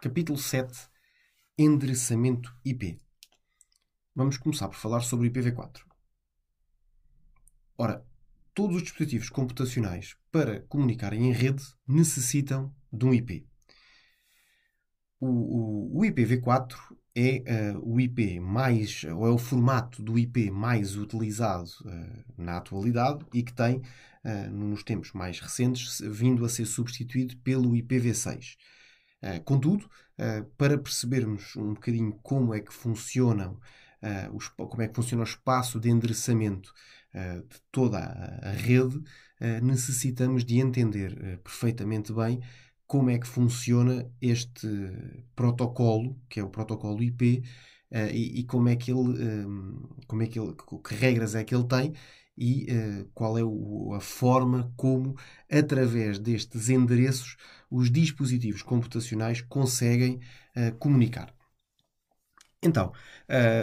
Capítulo 7 Endereçamento IP. Vamos começar por falar sobre o IPv4. Ora, todos os dispositivos computacionais para comunicarem em rede necessitam de um IP. O, o, o IPv4 é uh, o IP mais, ou é o formato do IP mais utilizado uh, na atualidade e que tem, uh, nos tempos mais recentes, vindo a ser substituído pelo IPv6. Eh, contudo, eh, para percebermos um bocadinho como é que funcionam eh, os, como é que funciona o espaço de endereçamento de toda a rede, necessitamos de entender perfeitamente bem como é que funciona este protocolo, que é o protocolo IP, e, e como é que ele, ehm, como é que ele, que regras é que ele tem e qual é a forma como, através destes endereços, os dispositivos computacionais conseguem uh, comunicar. Então,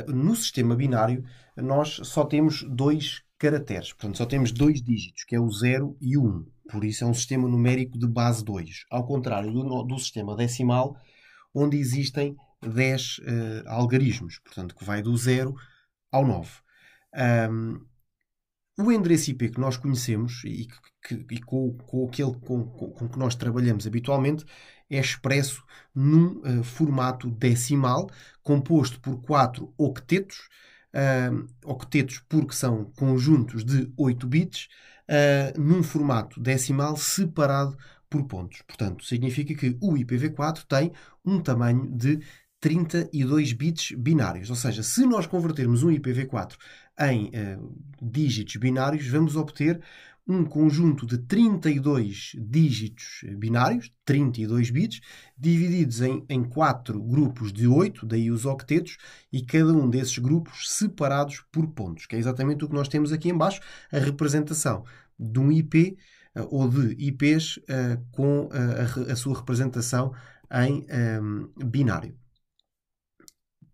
uh, no sistema binário, nós só temos dois caracteres, portanto, só temos dois dígitos, que é o 0 e o 1. Um. Por isso, é um sistema numérico de base 2, ao contrário do, do sistema decimal, onde existem 10 uh, eh, algarismos, portanto, que vai do 0 ao 9. Um, o endereço IP que nós conhecemos e, que, e com, com aquele com, com, com, que nós trabalhamos habitualmente é expresso num uh, formato decimal composto por quatro octetos, uh, octetos porque são conjuntos de 8 bits, uh, num formato decimal separado por pontos. Portanto, significa que o IPv4 tem um tamanho de 32 bits binários. Ou seja, se nós convertermos um IPv4 em uh, dígitos binários, vamos obter um conjunto de 32 dígitos eh, binários, 32 bits, divididos em, em quatro grupos de 8, daí os octetos, e cada um desses grupos separados por pontos, que é exatamente o que nós temos aqui embaixo, a representação de um IP uh, eh, ou de IPs uh, com a, a, sua representação em um, binário.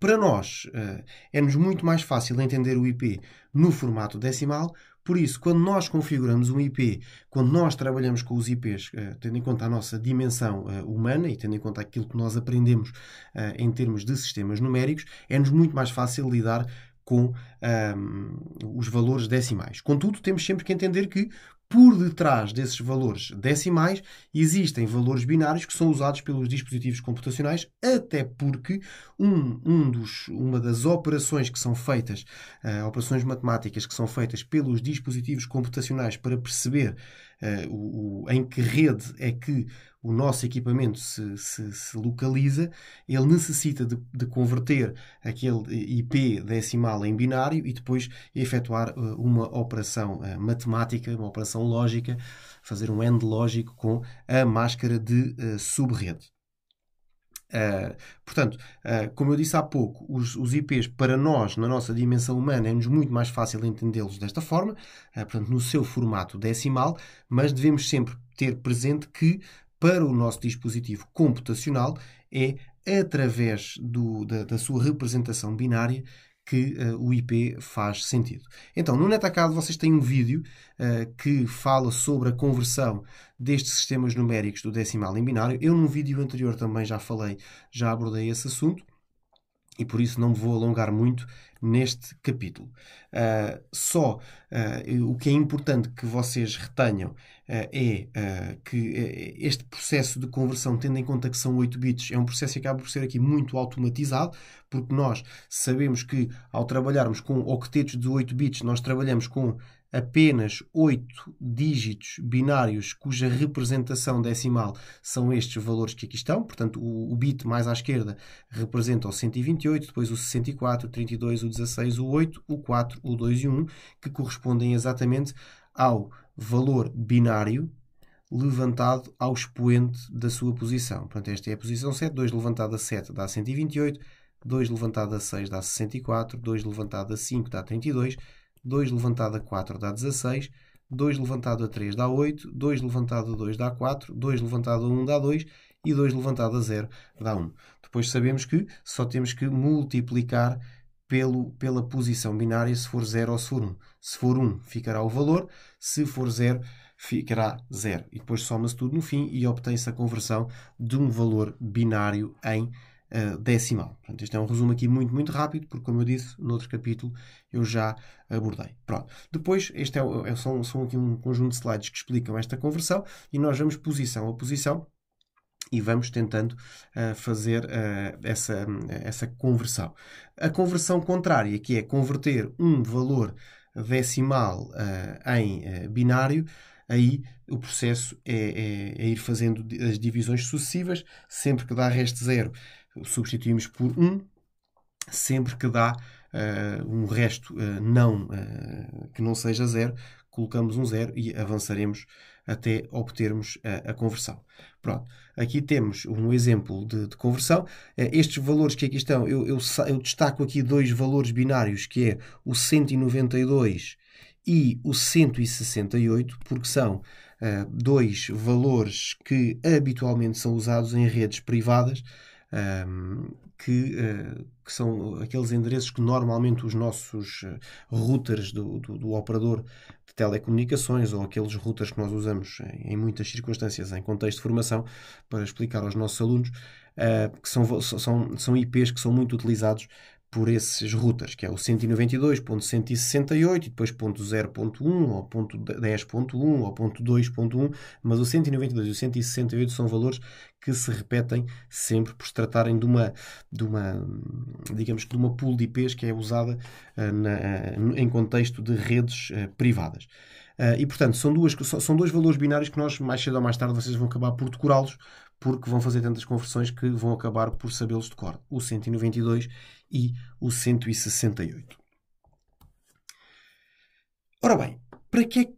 Para nós, eh, é-nos muito mais fácil entender o IP no formato decimal, por isso, quando nós configuramos um IP, quando nós trabalhamos com os IPs, eh, tendo em conta a nossa dimensão eh, humana e tendo em conta aquilo que nós aprendemos em termos de sistemas numéricos, é-nos muito mais fácil lidar com um, ehm, os valores decimais. Contudo, temos sempre que entender que, por detrás desses valores decimais existem valores binários que são usados pelos dispositivos computacionais, até porque um, um dos, uma das operações que são feitas, uh, operações matemáticas que são feitas pelos dispositivos computacionais para perceber uh, o, em que rede é que o nosso equipamento se, se, se localiza, ele necessita de, de, converter aquele IP decimal em binário e depois efetuar uh, uma operação uh, matemática, uma operação lógica, fazer um end lógico com a máscara de subrede. Ah, portanto, uh, como eu disse há pouco, os, os, IPs para nós, na nossa dimensão humana, é-nos muito mais fácil entendê-los desta forma, uh, portanto, no seu formato decimal, mas devemos sempre ter presente que, para o nosso dispositivo computacional, é através do, da, da sua representação binária que uh, o IP faz sentido. Então, no Netacad vocês têm um vídeo uh, que fala sobre a conversão destes sistemas numéricos do decimal em binário. Eu num vídeo anterior também já falei, já abordei esse assunto e por isso não me vou alongar muito neste capítulo. Uh, só uh, o que é importante que vocês retenham uh, é que eh, este processo de conversão, tendo em conta que são 8 bits, é um processo que acaba por ser aqui muito automatizado, porque nós sabemos que ao trabalharmos com octetos de 8 bits, nós trabalhamos com apenas oito dígitos binários cuja representação decimal são estes valores que aqui estão, portanto o, o, bit mais à esquerda representa o 128, depois o 64, o 32, o 16, o 8, o 4, o 2 e o 1, que correspondem exatamente ao valor binário levantado ao expoente da sua posição. Portanto, esta é a posição 7, 2 levantado a 7 dá 128, 2 levantado a 6 dá 64, 2 levantado a 5 dá 32, 2 levantado a 4 dá 16, 2 levantado a 3 dá 8, 2 levantado a 2 dá 4, 2 levantado a 1 dá 2 e 2 levantado a 0 dá 1. Depois sabemos que só temos que multiplicar pelo, pela posição binária se for 0 ou se for 1. Se for 1 ficará o valor, se for 0 ficará 0. E depois soma-se tudo no fim e obtém-se a conversão de um valor binário em eh, decimal. Portanto, este é um resumo aqui muito, muito rápido, porque, como eu disse, no outro capítulo eu já abordei. Pronto. Depois, este é, é, são, são aqui um conjunto de slides que explicam esta conversão e nós vamos posição a posição e vamos tentando uh, fazer uh, essa, essa conversão. A conversão contrária, que é converter um valor decimal uh, em binário, aí o processo é, é, é, ir fazendo as divisões sucessivas, sempre que dá resto zero substituímos por 1 sempre que dá uh, um resto uh, não, uh, que não seja zero, colocamos um zero e avançaremos até obtermos a, conversão. Pronto, aqui temos um exemplo de, de conversão. estes valores que aqui estão, eu, eu, eu, destaco aqui dois valores binários, que é o 192 e o 168, porque são dois valores que habitualmente são usados em redes privadas um, que, uh, que, são aqueles endereços que normalmente os nossos eh, routers do, do, do, operador de telecomunicações ou aqueles routers que nós usamos em muitas circunstâncias em contexto de formação para explicar aos nossos alunos uh, que são, são, são IPs que são muito utilizados por esses rutas, que é o 192.168 e depois ponto .0.1 ou ponto .10.1 ou ponto .2.1, mas o 192 e o 168 são valores que se repetem sempre por se tratarem de uma, de uma digamos que de uma pool de IPs que é usada uh, na, eh, em contexto de redes uh, privadas. Uh, e portanto, são, duas, são dois valores binários que nós, mais cedo ou mais tarde, vocês vão acabar por decorá-los, porque vão fazer tantas conversões que vão acabar por sabê-los de cor. O 192 e o 168. Ora bem, para que é que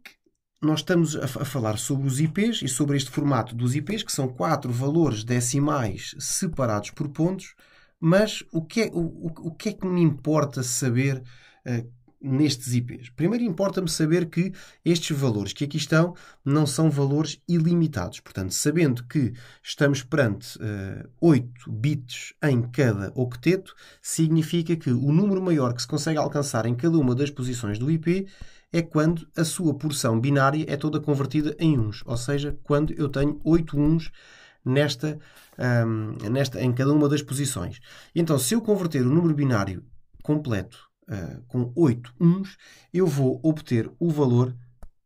nós estamos a, falar sobre os IPs e sobre este formato dos IPs, que são quatro valores decimais separados por pontos, mas o que é, o, o que, é que me importa saber uh, nestes IPs? Primeiro, importa-me saber que estes valores que aqui estão não são valores ilimitados. Portanto, sabendo que estamos perante uh, eh, 8 bits em cada octeto, significa que o número maior que se consegue alcançar em cada uma das posições do IP é quando a sua porção binária é toda convertida em uns, ou seja, quando eu tenho 8 uns nesta, um, ehm, nesta, em cada uma das posições. Então, se eu converter o número binário completo ah, com 8 uns, eu vou obter o valor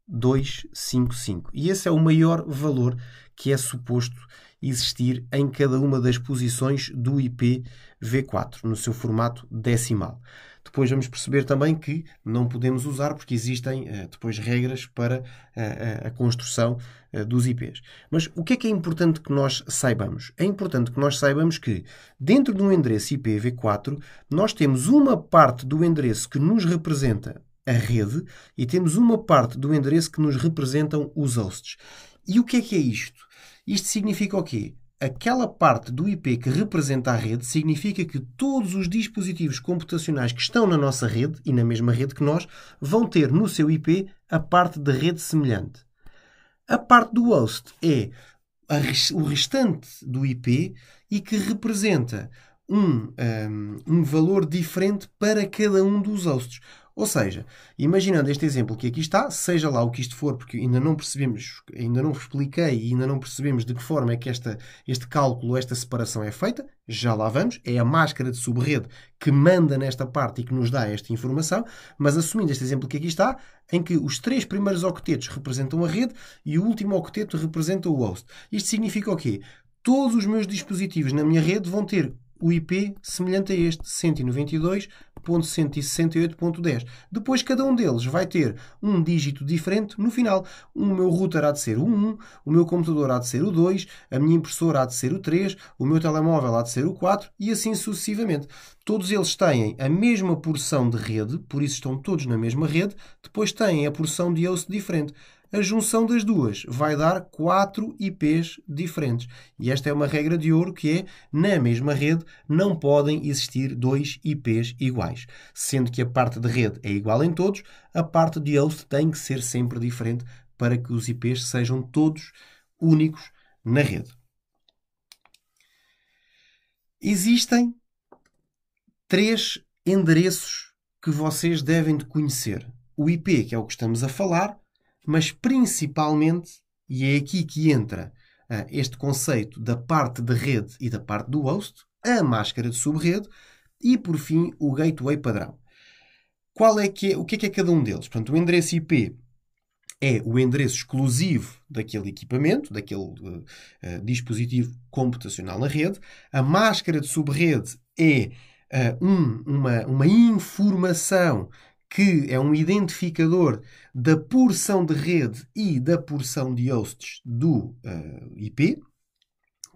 255. E esse é o maior valor que é suposto existir em cada uma das posições do IP V4, no seu formato decimal. Depois vamos perceber também que não podemos usar, porque existem eh, depois regras para eh, eh, a construção dos IPs. Mas o que é que é importante que nós saibamos? É importante que nós saibamos que dentro de um endereço IPv4 nós temos uma parte do endereço que nos representa a rede e temos uma parte do endereço que nos representam os hosts. E o que é que é isto? Isto significa o quê? aquela parte do IP que representa a rede significa que todos os dispositivos computacionais que estão na nossa rede e na mesma rede que nós vão ter no seu IP a parte de rede semelhante. A parte do host é o restante do IP e que representa um, um, um valor diferente para cada um dos hosts. Ou seja, imaginando este exemplo que aqui está, seja lá o que isto for, porque ainda não percebemos, ainda não expliquei e ainda não percebemos de que forma é que esta, este cálculo, esta separação é feita, já lá vamos, é a máscara de subrede que manda nesta parte e que nos dá esta informação, mas assumindo este exemplo que aqui está, em que os três primeiros octetos representam a rede e o último octeto representa o host. Isto significa o quê? Todos os meus dispositivos na minha rede vão ter o IP semelhante a este 192.168.10. Depois cada um deles vai ter um dígito diferente no final. O meu router há de ser o 1, o meu computador há de ser o 2, a minha impressora há de ser o 3, o meu telemóvel há de ser o 4 e assim sucessivamente. Todos eles têm a mesma porção de rede, por isso estão todos na mesma rede, depois têm a porção de host diferente a junção das duas vai dar quatro IPs diferentes. E esta é uma regra de ouro que é, na mesma rede, não podem existir dois IPs iguais. Sendo que a parte de rede é igual em todos, a parte de host tem que ser sempre diferente para que os IPs sejam todos únicos na rede. Existem três endereços que vocês devem de conhecer. O IP, que é o que estamos a falar, mas principalmente, e é aqui que entra uh, este conceito da parte de rede e da parte do host, a máscara de subrede e, por fim, o gateway padrão. Qual é que é, o que é, que é cada um deles? Portanto, o endereço IP é o endereço exclusivo daquele equipamento, daquele uh, uh, dispositivo computacional na rede. A máscara de subrede é uh, um, uma, uma informação que é um identificador da porção de rede e da porção de hosts do uh, eh, IP,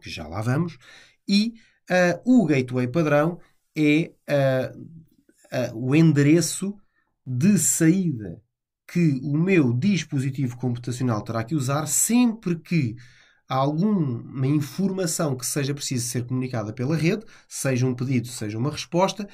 que já lá vamos, e uh, o gateway padrão é uh, o endereço de saída que o meu dispositivo computacional terá que usar sempre que alguma informação que seja preciso ser comunicada pela rede, seja um pedido, seja uma resposta,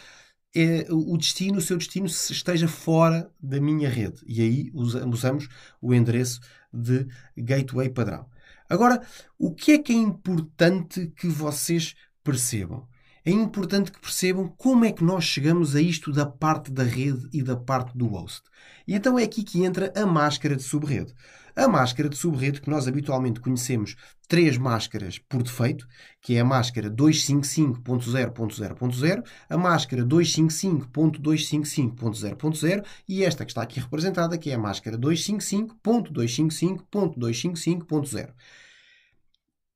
é, o destino, o seu destino esteja fora da minha rede. E aí usamos o endereço de gateway padrão. Agora, o que é que é importante que vocês percebam? É importante que percebam como é que nós chegamos a isto da parte da rede e da parte do host. E então é aqui que entra a máscara de subrede. A máscara de subrede que nós habitualmente conhecemos, três máscaras por defeito, que é a máscara 255.0.0.0, a máscara 255.255.0.0 e esta que está aqui representada, que é a máscara 255.255.255.0.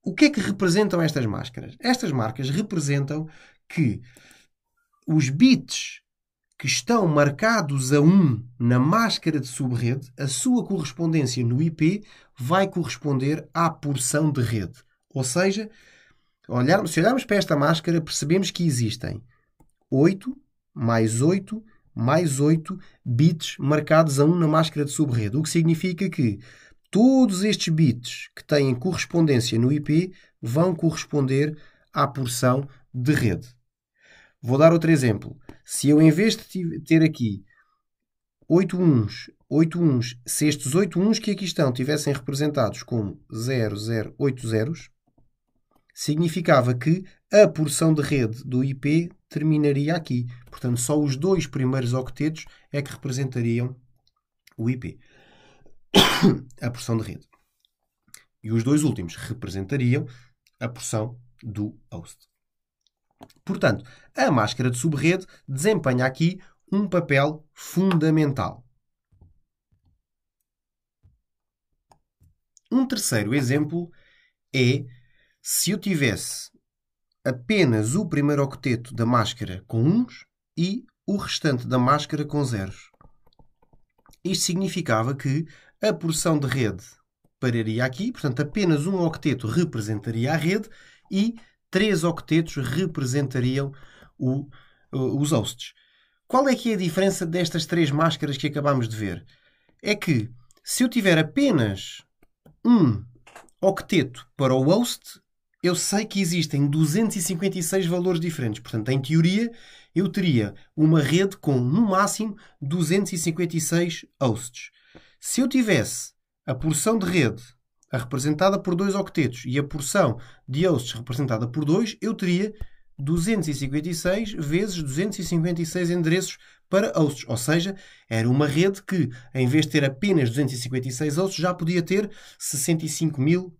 O que é que representam estas máscaras? Estas marcas representam que os bits que estão marcados a 1 na máscara de subrede, a sua correspondência no IP vai corresponder à porção de rede. Ou seja, olhar, se olharmos para esta máscara, percebemos que existem 8 mais 8 mais 8 bits marcados a 1 na máscara de subrede, o que significa que todos estes bits que têm correspondência no IP vão corresponder à porção de rede. Vou dar outro exemplo. Se eu, em vez de ter aqui 8 uns, 8 uns, se estes 8 uns que aqui estão tivessem representados como 0, 0, 8 zeros, significava que a porção de rede do IP terminaria aqui. Portanto, só os dois primeiros octetos é que representariam o IP, a porção de rede. E os dois últimos representariam a porção do host. Portanto, a máscara de subrede desempenha aqui um papel fundamental. Um terceiro exemplo é se eu tivesse apenas o primeiro octeto da máscara com uns e o restante da máscara com zeros. Isto significava que a porção de rede pararia aqui, portanto, apenas um octeto representaria a rede e três octetos representariam o, os hosts. Qual é que é a diferença destas três máscaras que acabámos de ver? É que se eu tiver apenas um octeto para o host, eu sei que existem 256 valores diferentes. Portanto, em teoria, eu teria uma rede com, no máximo, 256 hosts. Se eu tivesse a porção de rede a representada por 2 octetos, e a porção de hosts representada por 2, eu teria 256 vezes 256 endereços para hosts, ou seja, era uma rede que, em vez de ter apenas 256 hosts, já podia ter 65 mil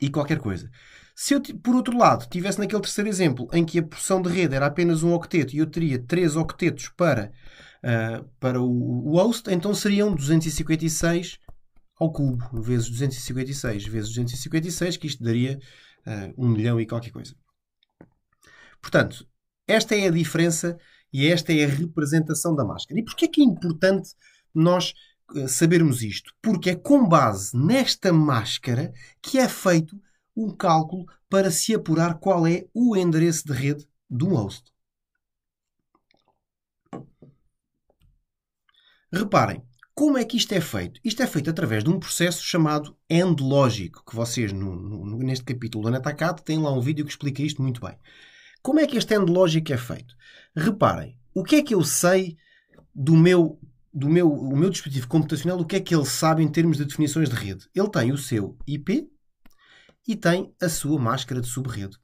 e qualquer coisa. Se eu, por outro lado, tivesse naquele terceiro exemplo em que a porção de rede era apenas um octeto e eu teria três octetos para, uh, para o, o host, então seriam 256 ao cubo, vezes 256 vezes 256, que isto daria uh, eh, 1 milhão e qualquer coisa. Portanto, esta é a diferença e esta é a representação da máscara. E porquê é que é importante nós eh, sabermos isto? Porque é com base nesta máscara que é feito um cálculo para se apurar qual é o endereço de rede de um host. Reparem, como é que isto é feito? Isto é feito através de um processo chamado endológico, que vocês, no, no, neste capítulo do Anatacado, têm lá um vídeo que explica isto muito bem. Como é que este endológico é feito? Reparem, o que é que eu sei do meu, do meu, o meu dispositivo computacional, o que é que ele sabe em termos de definições de rede? Ele tem o seu IP e tem a sua máscara de subrede.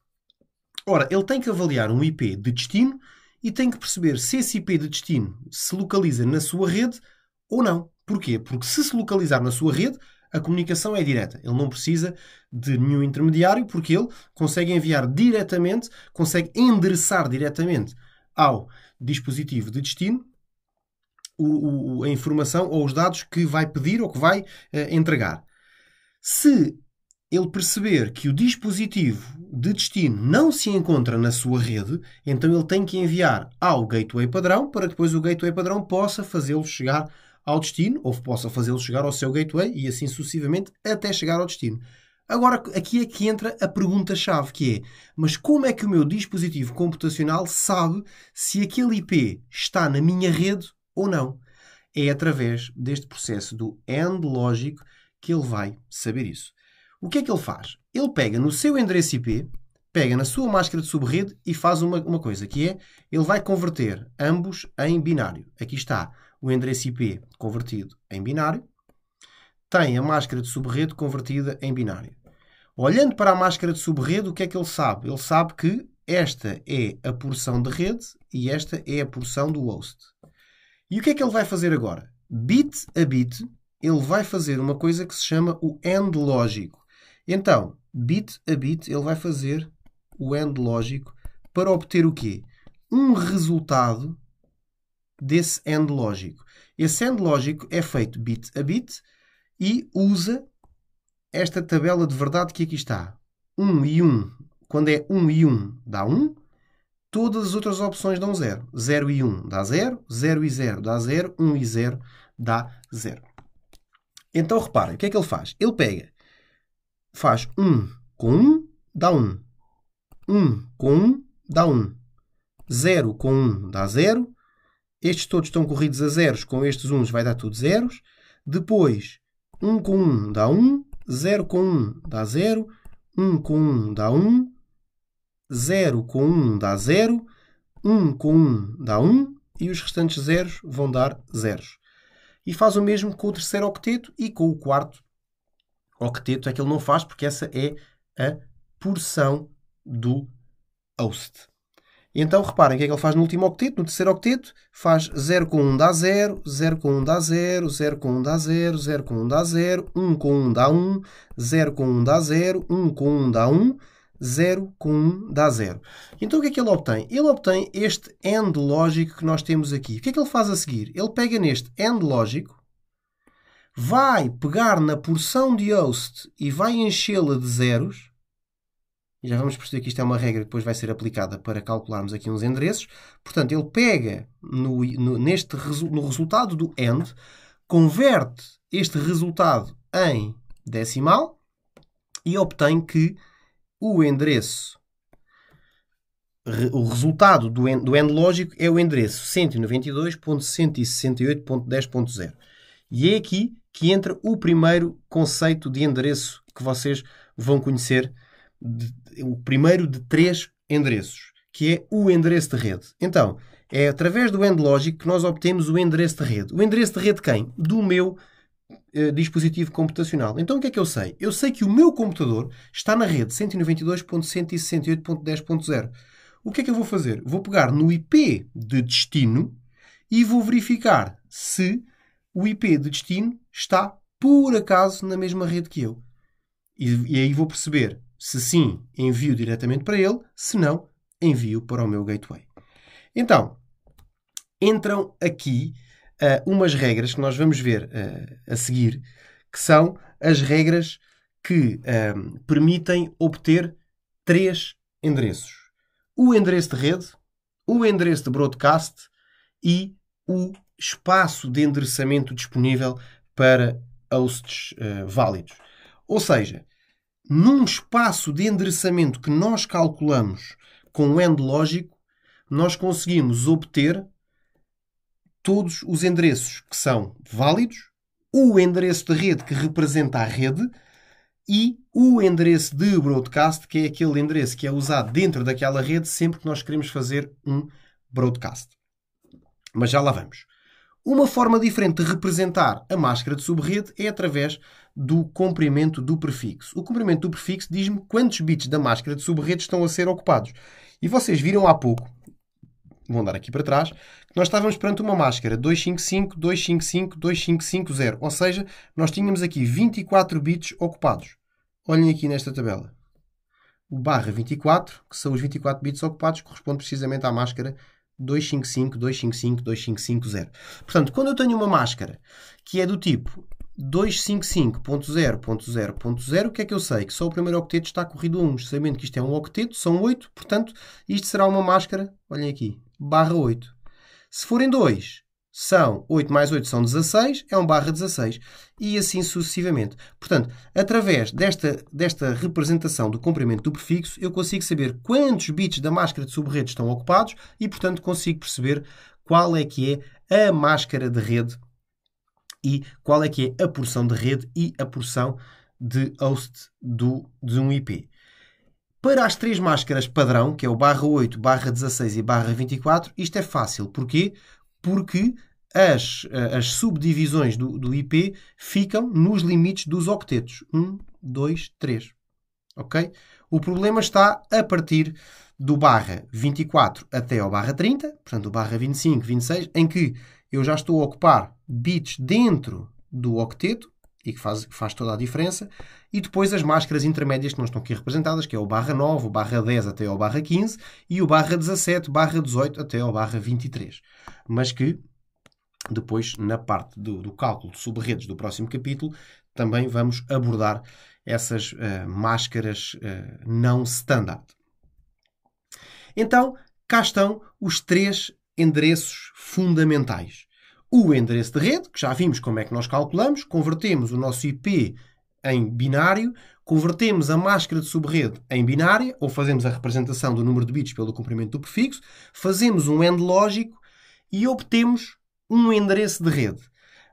Ora, ele tem que avaliar um IP de destino e tem que perceber se esse IP de destino se localiza na sua rede ou não. Porquê? Porque se se localizar na sua rede, a comunicação é direta. Ele não precisa de nenhum intermediário, porque ele consegue enviar diretamente, consegue endereçar diretamente ao dispositivo de destino o, o, a informação ou os dados que vai pedir ou que vai uh, entregar. Se ele perceber que o dispositivo de destino não se encontra na sua rede, então ele tem que enviar ao gateway padrão para que depois o gateway padrão possa fazê-lo chegar ao destino, ou possa fazê-lo chegar ao seu gateway e assim sucessivamente até chegar ao destino. Agora, aqui é que entra a pergunta-chave, que é: mas como é que o meu dispositivo computacional sabe se aquele IP está na minha rede ou não? É através deste processo do AND lógico que ele vai saber isso. O que é que ele faz? Ele pega no seu endereço IP, pega na sua máscara de subrede e faz uma, uma coisa, que é: ele vai converter ambos em binário. Aqui está o endereço IP convertido em binário, tem a máscara de subrede convertida em binário. Olhando para a máscara de subrede, o que é que ele sabe? Ele sabe que esta é a porção de rede e esta é a porção do host. E o que é que ele vai fazer agora? Bit a bit, ele vai fazer uma coisa que se chama o end lógico. Então, bit a bit, ele vai fazer o end lógico para obter o quê? Um resultado desse end lógico. Esse end lógico é feito bit a bit e usa esta tabela de verdade que aqui está. 1 e 1, quando é 1 e 1 dá 1, todas as outras opções dão 0. 0 e 1 dá 0, 0 e 0 dá 0, 1 e 0 dá 0. Então reparem, o que é que ele faz? Ele pega, faz 1 com 1 dá 1, 1 com 1 dá 1, 0 com 1 dá 0, estes todos estão corridos a zeros, com estes uns vai dar tudo zeros. Depois, 1 com 1 dá 1, 0 com 1 dá 0, 1 com 1 dá 1, 0 com 1 dá 0, 1 com 1 dá 1 e os restantes zeros vão dar zeros. E faz o mesmo com o terceiro octeto e com o quarto octeto. É que ele não faz porque essa é a porção do host. E então reparem o que é que ele faz no último octeto, no terceiro octeto, faz 0 com 1 dá 0, 0 com 1 dá 0, 0 com 1 dá 0, 0 com 1 dá 0, 1 com 1 dá 1, 0 com 1 dá 0, 1 com 1 dá 1, 0 com 1 dá 0. Então o que é que ele obtém? Ele obtém este AND lógico que nós temos aqui. O que é que ele faz a seguir? Ele pega neste AND lógico, vai pegar na porção de host e vai enchê-la de zeros, já vamos perceber que isto é uma regra que depois vai ser aplicada para calcularmos aqui uns endereços. Portanto, ele pega no, no neste, no resultado do end converte este resultado em decimal e obtém que o endereço, o resultado do end do end lógico é o endereço 192.168.10.0. E é aqui que entra o primeiro conceito de endereço que vocês vão conhecer o primeiro de três endereços, que é o endereço de rede. Então, é através do EndLogic que nós obtemos o endereço de rede. O endereço de rede de quem? Do meu eh, dispositivo computacional. Então, o que é que eu sei? Eu sei que o meu computador está na rede 192.168.10.0. O que é que eu vou fazer? Vou pegar no IP de destino e vou verificar se o IP de destino está por acaso na mesma rede que eu. E, e aí vou perceber se sim, envio diretamente para ele, se não, envio para o meu gateway. Então, entram aqui uh, umas regras que nós vamos ver uh, a seguir, que são as regras que ehm, permitem obter três endereços: o endereço de rede, o endereço de broadcast e o espaço de endereçamento disponível para hosts uh, válidos. Ou seja, num espaço de endereçamento que nós calculamos com o end lógico, nós conseguimos obter todos os endereços que são válidos, o endereço de rede que representa a rede e o endereço de broadcast, que é aquele endereço que é usado dentro daquela rede sempre que nós queremos fazer um broadcast. Mas já lá vamos. Uma forma diferente de representar a máscara de subrede é através do comprimento do prefixo. O comprimento do prefixo diz-me quantos bits da máscara de subrede estão a ser ocupados. E vocês viram há pouco, vou andar aqui para trás, que nós estávamos perante uma máscara 255, 255, 2550, ou seja, nós tínhamos aqui 24 bits ocupados. Olhem aqui nesta tabela. O barra 24, que são os 24 bits ocupados, corresponde precisamente à máscara 255, 255, 2550. Portanto, quando eu tenho uma máscara que é do tipo 255.0.0.0, o que é que eu sei? Que só o primeiro octeto está corrido a 1, sabendo que isto é um octeto, são 8, portanto, isto será uma máscara, olhem aqui, barra 8. Se forem 2, são 8 mais 8 são 16, é um barra 16, e assim sucessivamente. Portanto, através desta, desta representação do comprimento do prefixo, eu consigo saber quantos bits da máscara de subrede estão ocupados e, portanto, consigo perceber qual é que é a máscara de rede e qual é que é a porção de rede e a porção de host do, de um IP. Para as três máscaras padrão, que é o barra 8, barra 16 e barra 24, isto é fácil. Porquê? Porque as, eh, as subdivisões do, do IP ficam nos limites dos octetos. 1, 2, 3. Ok? O problema está a partir do barra 24 até ao barra 30, portanto, o barra 25, 26, em que eu já estou a ocupar bits dentro do octeto, e que faz, faz toda a diferença, e depois as máscaras intermédias que não estão aqui representadas, que é o barra 9, o barra 10 até ao barra 15, e o barra 17, barra 18 até ao barra 23. Mas que depois, na parte do, do cálculo de subredes do próximo capítulo, também vamos abordar essas uh, máscaras uh, não standard. Então, cá estão os três endereços fundamentais. O endereço de rede, que já vimos como é que nós calculamos, convertemos o nosso IP em binário, convertemos a máscara de subrede em binária, ou fazemos a representação do número de bits pelo comprimento do prefixo, fazemos um end lógico e obtemos um endereço de rede.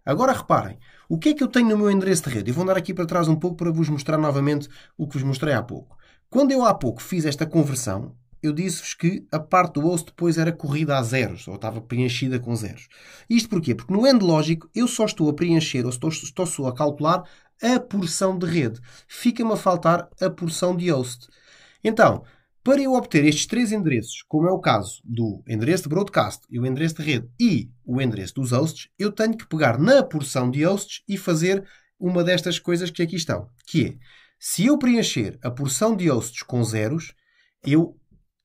Agora reparem, o que é que eu tenho no meu endereço de rede? Eu vou andar aqui para trás um pouco para vos mostrar novamente o que vos mostrei há pouco. Quando eu há pouco fiz esta conversão, eu disse-vos que a parte do osso depois era corrida a zeros, ou estava preenchida com zeros. Isto porquê? Porque no end lógico eu só estou a preencher, ou estou, estou só a calcular a porção de rede. Fica-me a faltar a porção de host. Então, para eu obter estes três endereços, como é o caso do endereço de broadcast e o endereço de rede e o endereço dos hosts, eu tenho que pegar na porção de hosts e fazer uma destas coisas que aqui estão, que é, se eu preencher a porção de hosts com zeros, eu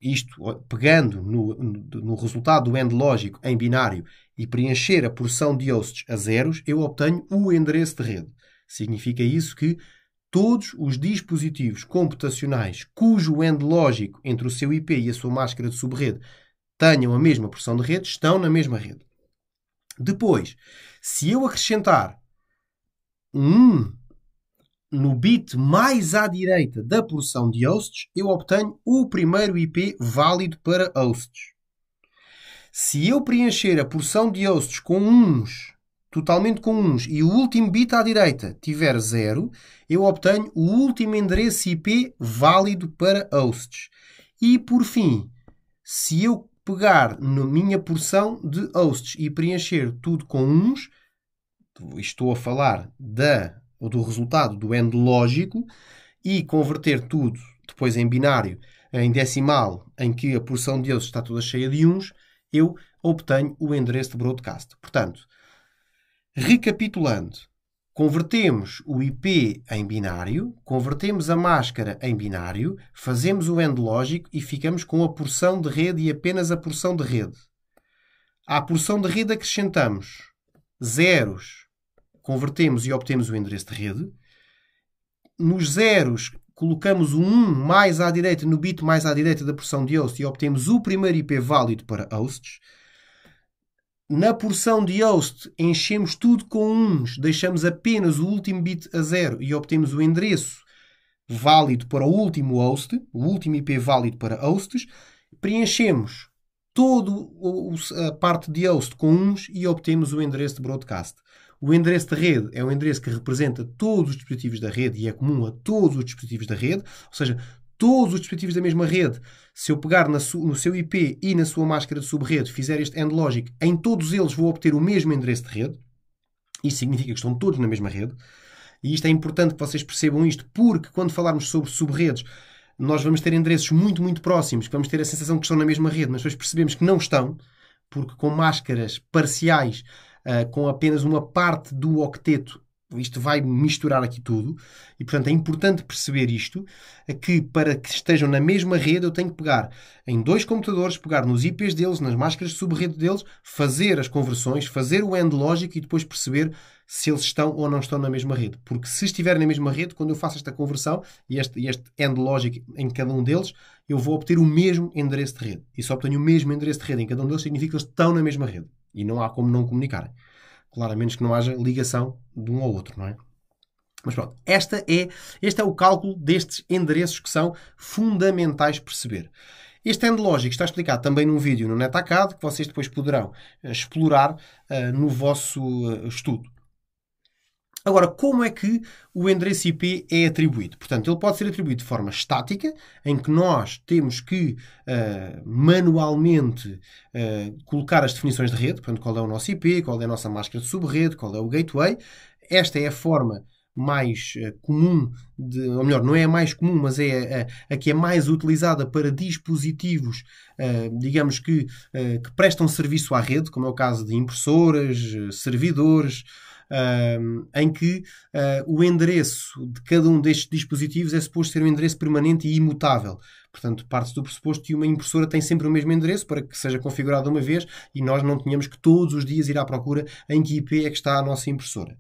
isto pegando no, no resultado do end lógico em binário e preencher a porção de hosts a zeros, eu obtenho o endereço de rede. Significa isso que todos os dispositivos computacionais cujo end lógico entre o seu IP e a sua máscara de subrede tenham a mesma porção de rede estão na mesma rede. Depois, se eu acrescentar um no bit mais à direita da porção de hosts, eu obtenho o primeiro IP válido para hosts. Se eu preencher a porção de hosts com uns, totalmente com uns, e o último bit à direita tiver zero, eu obtenho o último endereço IP válido para hosts. E por fim, se eu pegar na minha porção de hosts e preencher tudo com uns, estou a falar da ou do resultado do end lógico e converter tudo depois em binário, em decimal, em que a porção de está toda cheia de uns, eu obtenho o endereço de broadcast. Portanto, recapitulando, convertemos o IP em binário, convertemos a máscara em binário, fazemos o end lógico e ficamos com a porção de rede e apenas a porção de rede. À porção de rede acrescentamos zeros convertemos e obtemos o endereço de rede. Nos zeros, colocamos o 1 mais à direita, no bit mais à direita da porção de host e obtemos o primeiro IP válido para hosts. Na porção de host, enchemos tudo com uns, deixamos apenas o último bit a zero e obtemos o endereço válido para o último host, o último IP válido para hosts. Preenchemos toda a parte de host com uns e obtemos o endereço de broadcast. O endereço de rede é um endereço que representa todos os dispositivos da rede e é comum a todos os dispositivos da rede, ou seja, todos os dispositivos da mesma rede. Se eu pegar no seu IP e na sua máscara de subrede, fizer este end logic, em todos eles vou obter o mesmo endereço de rede. Isso significa que estão todos na mesma rede. E isto é importante que vocês percebam isto, porque quando falarmos sobre subredes, nós vamos ter endereços muito, muito próximos, vamos ter a sensação que estão na mesma rede, mas depois percebemos que não estão, porque com máscaras parciais eh, com apenas uma parte do octeto. Isto vai misturar aqui tudo e, portanto, é importante perceber isto: eh, que para que estejam na mesma rede, eu tenho que pegar em dois computadores, pegar nos IPs deles, nas máscaras de subrede deles, fazer as conversões, fazer o end lógico e depois perceber se eles estão ou não estão na mesma rede. Porque se estiverem na mesma rede, quando eu faço esta conversão e este, este end lógico em cada um deles, eu vou obter o mesmo endereço de rede. E só obtenho o mesmo endereço de rede em cada um deles, significa que eles estão na mesma rede. E não há como não comunicarem. Claro, a menos que não haja ligação de um ao outro, não é? Mas pronto, esta é, este é o cálculo destes endereços que são fundamentais perceber. Este end lógico está explicado também num vídeo no NetAcad que vocês depois poderão eh, explorar uh, no vosso uh, estudo. Agora, como é que o endereço IP é atribuído? Portanto, ele pode ser atribuído de forma estática, em que nós temos que uh, manualmente uh, colocar as definições de rede, portanto, qual é o nosso IP, qual é a nossa máscara de subrede, qual é o gateway. Esta é a forma mais ah, comum, de, ou melhor, não é a mais comum, mas é a, a que é mais utilizada para dispositivos, uh, digamos que, uh, que prestam serviço à rede, como é o caso de impressoras, servidores em que uh, o endereço de cada um destes dispositivos é suposto ser um endereço permanente e imutável. Portanto, parte do pressuposto que uma impressora tem sempre o mesmo endereço para que seja configurado uma vez e nós não tenhamos que todos os dias ir à procura em que IP é que está a nossa impressora.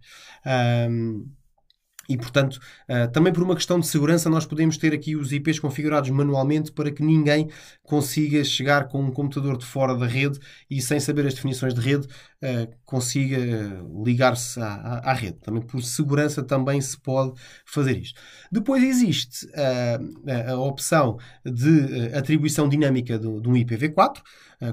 e, portanto, ah, também por uma questão de segurança, nós podemos ter aqui os IPs configurados manualmente para que ninguém consiga chegar com um computador de fora da rede e, sem saber as definições de rede, eh, consiga eh, ligar-se à, à, rede. Também por segurança também se pode fazer isto. Depois existe eh, a, opção de atribuição dinâmica de um IPv4,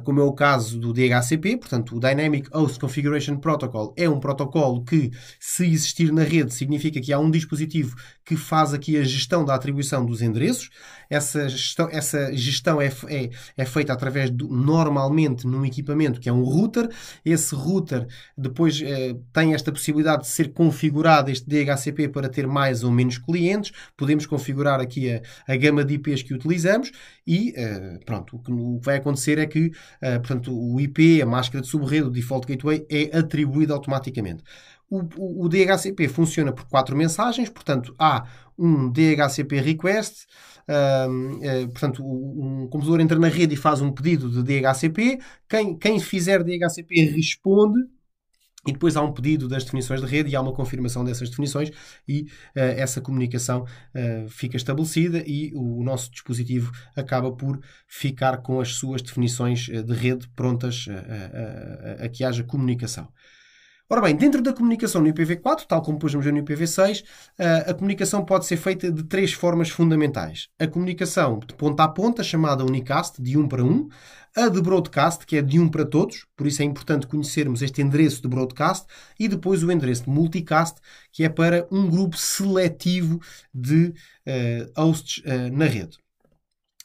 como é o caso do DHCP, portanto o Dynamic Host Configuration Protocol é um protocolo que, se existir na rede, significa que há um dispositivo que faz aqui a gestão da atribuição dos endereços. Essa gestão, essa gestão é, é, é feita através do, normalmente num equipamento que é um router. Esse router depois eh, tem esta possibilidade de ser configurado este DHCP para ter mais ou menos clientes. Podemos configurar aqui a, a gama de IPs que utilizamos e eh, pronto, o que, o que, vai acontecer é que eh, portanto, o IP, a máscara de subrede, o default gateway é atribuído automaticamente. O, o, o, DHCP funciona por quatro mensagens, portanto, há um DHCP request, um, uh, eh, portanto, um computador entra na rede e faz um pedido de DHCP, quem, quem fizer DHCP responde e depois há um pedido das definições de rede e há uma confirmação dessas definições e uh, essa comunicação uh, fica estabelecida e o, o, nosso dispositivo acaba por ficar com as suas definições de rede prontas a que haja comunicação. Ora bem, dentro da comunicação no IPv4, tal como pusemos no IPv6, eh, a comunicação pode ser feita de três formas fundamentais. A comunicação de ponta a ponta, chamada unicast, de um para um, a de broadcast, que é de um para todos, por isso é importante conhecermos este endereço de broadcast, e depois o endereço de multicast, que é para um grupo seletivo de uh, hosts uh, na rede.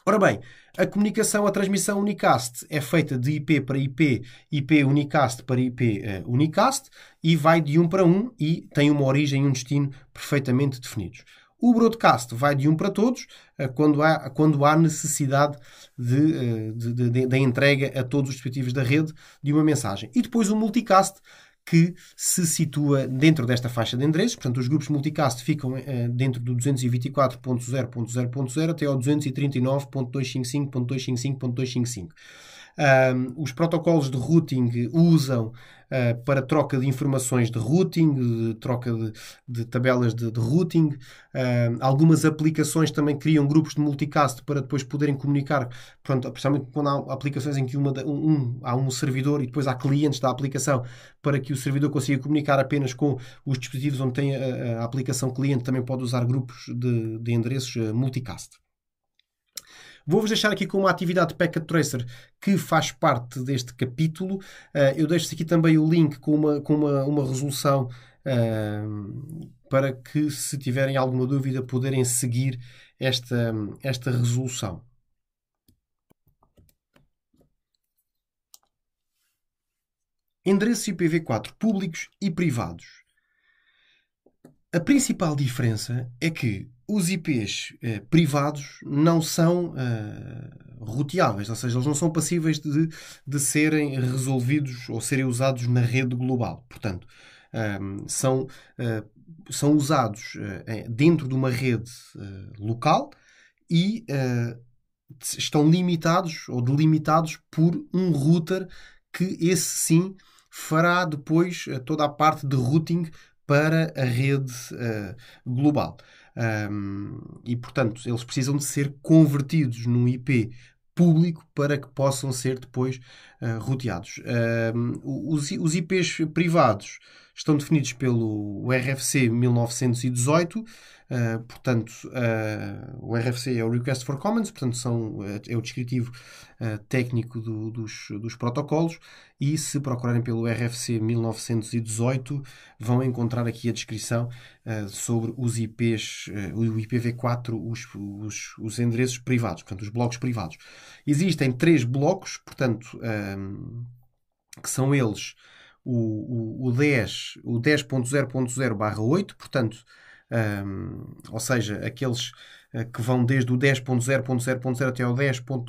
Ora bem, a comunicação, a transmissão unicast é feita de IP para IP, IP unicast para IP uh, eh, unicast e vai de um para um e tem uma origem e um destino perfeitamente definidos. O broadcast vai de um para todos eh, quando há, quando há necessidade eh, da entrega a todos os dispositivos da rede de uma mensagem. E depois o multicast que se situa dentro desta faixa de endereços, portanto os grupos multicast ficam uh, dentro do 224.0.0.0 até ao 239.255.255.255. Um, os protocolos de routing usam uh, para troca de informações de routing, de troca de, de tabelas de, de routing. Uh, algumas aplicações também criam grupos de multicast para depois poderem comunicar, pronto, principalmente quando há aplicações em que uma, um, há um servidor e depois há clientes da aplicação, para que o servidor consiga comunicar apenas com os dispositivos onde tem a, a aplicação cliente, também pode usar grupos de, de endereços ah, multicast. Vou-vos deixar aqui com uma atividade Packet Tracer que faz parte deste capítulo. Uh, eu deixo aqui também o link com uma, com uma, uma resolução uh, para que, se tiverem alguma dúvida, poderem seguir esta, esta resolução. Endereços IPv4 públicos e privados. A principal diferença é que os IPs eh, privados não são eh, roteáveis, ou seja, eles não são passíveis de, de serem resolvidos ou serem usados na rede global. Portanto, ehm, eh, são, são usados eh, dentro de uma rede eh, local e eh, estão limitados ou delimitados por um router que esse sim fará depois toda a parte de routing para a rede global. Um, e, portanto, eles precisam de ser convertidos num IP público para que possam ser depois uh, ah, roteados. Um, os, os, IPs privados estão definidos pelo RFC 1918 ah, portanto, uh, o RFC é o Request for Comments, portanto são, ah, é o descritivo uh, técnico do, dos, dos protocolos e se procurarem pelo RFC 1918 vão encontrar aqui a descrição sobre os IPs, o IPv4, os, os, os, endereços privados, portanto os blocos privados. Existem três blocos, portanto, um, que são eles o, o, o 10, o 10.0.0 8, portanto um, ou seja, aqueles eh, que vão desde o 10.0.0.0 até o 10.255,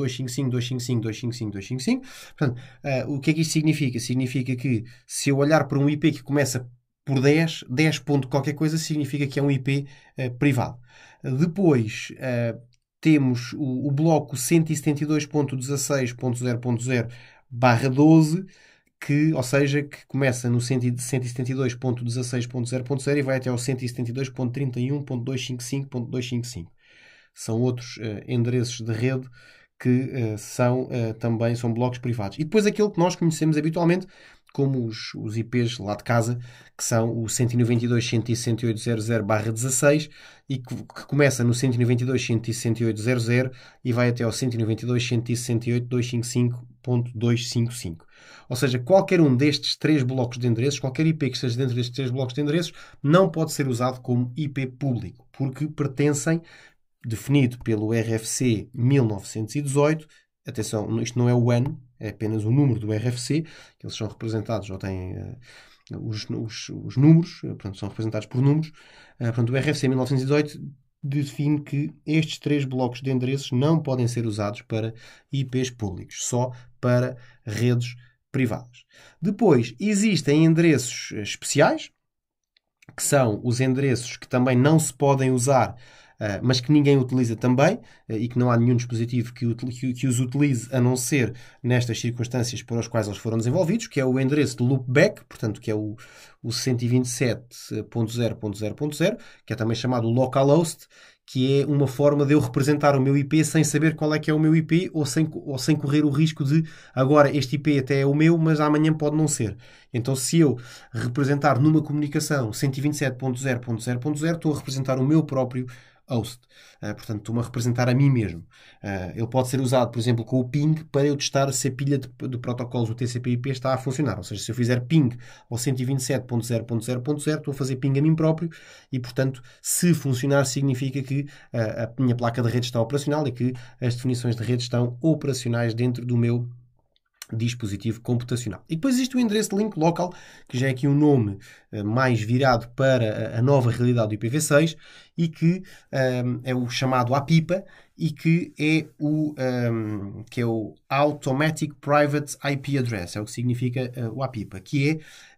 255, 255, 255. Portanto, uh, o que é que isto significa? Significa que se eu olhar para um IP que começa por 10, 10 ponto qualquer coisa, significa que é um IP uh, eh, privado. Depois, uh, temos o, o bloco 172.16.0.0 barra 12, que, ou seja, que começa no 172.16.0.0 e vai até ao 172.31.255.255. São outros uh, endereços de rede que uh, são uh, também são blocos privados. E depois aquele que nós conhecemos habitualmente como os, os IPs lá de casa, que são o 192.168.00/16 e que, que, começa no 192.168.00 e vai até ao 192.168.255.255. Ou seja, qualquer um destes três blocos de endereços, qualquer IP que esteja dentro destes três blocos de endereços, não pode ser usado como IP público, porque pertencem, definido pelo RFC 1918, atenção, isto não é o ano, é apenas o número do RFC, que eles são representados ou têm. Uh, os, os, os, números, eh, portanto, são representados por números. Uh, portanto, o RFC 1918 define que estes três blocos de endereços não podem ser usados para IPs públicos, só para redes privadas. Depois, existem endereços eh, especiais, que são os endereços que também não se podem usar, eh, mas que ninguém utiliza também, eh, e que não há nenhum dispositivo que, os utilize, a não ser nestas circunstâncias para as quais eles foram desenvolvidos, que é o endereço de loopback, portanto, que é o, o 127.0.0.0, que é também chamado localhost, que é uma forma de eu representar o meu IP sem saber qual é que é o meu IP ou sem, ou sem correr o risco de agora este IP até é o meu, mas amanhã pode não ser. Então, se eu representar numa comunicação 127.0.0.0, estou a representar o meu próprio host. Uh, portanto, estou-me a representar a mim mesmo. Uh, ele pode ser usado, por exemplo, com o ping para eu testar se a pilha de, de protocolos do TCP/IP está a funcionar. Ou seja, se eu fizer ping ao 127.0.0.0, estou a fazer ping a mim próprio e, portanto, se funcionar, significa que uh, a minha placa de rede está operacional e que as definições de rede estão operacionais dentro do meu dispositivo computacional. E depois existe o endereço de link local, que já é aqui um nome eh, mais virado para a nova realidade do IPv6 e que um, ehm, é o chamado APIPA e que é o um, ehm, que é o Automatic Private IP Address, é o que significa uh, o APIPA, que é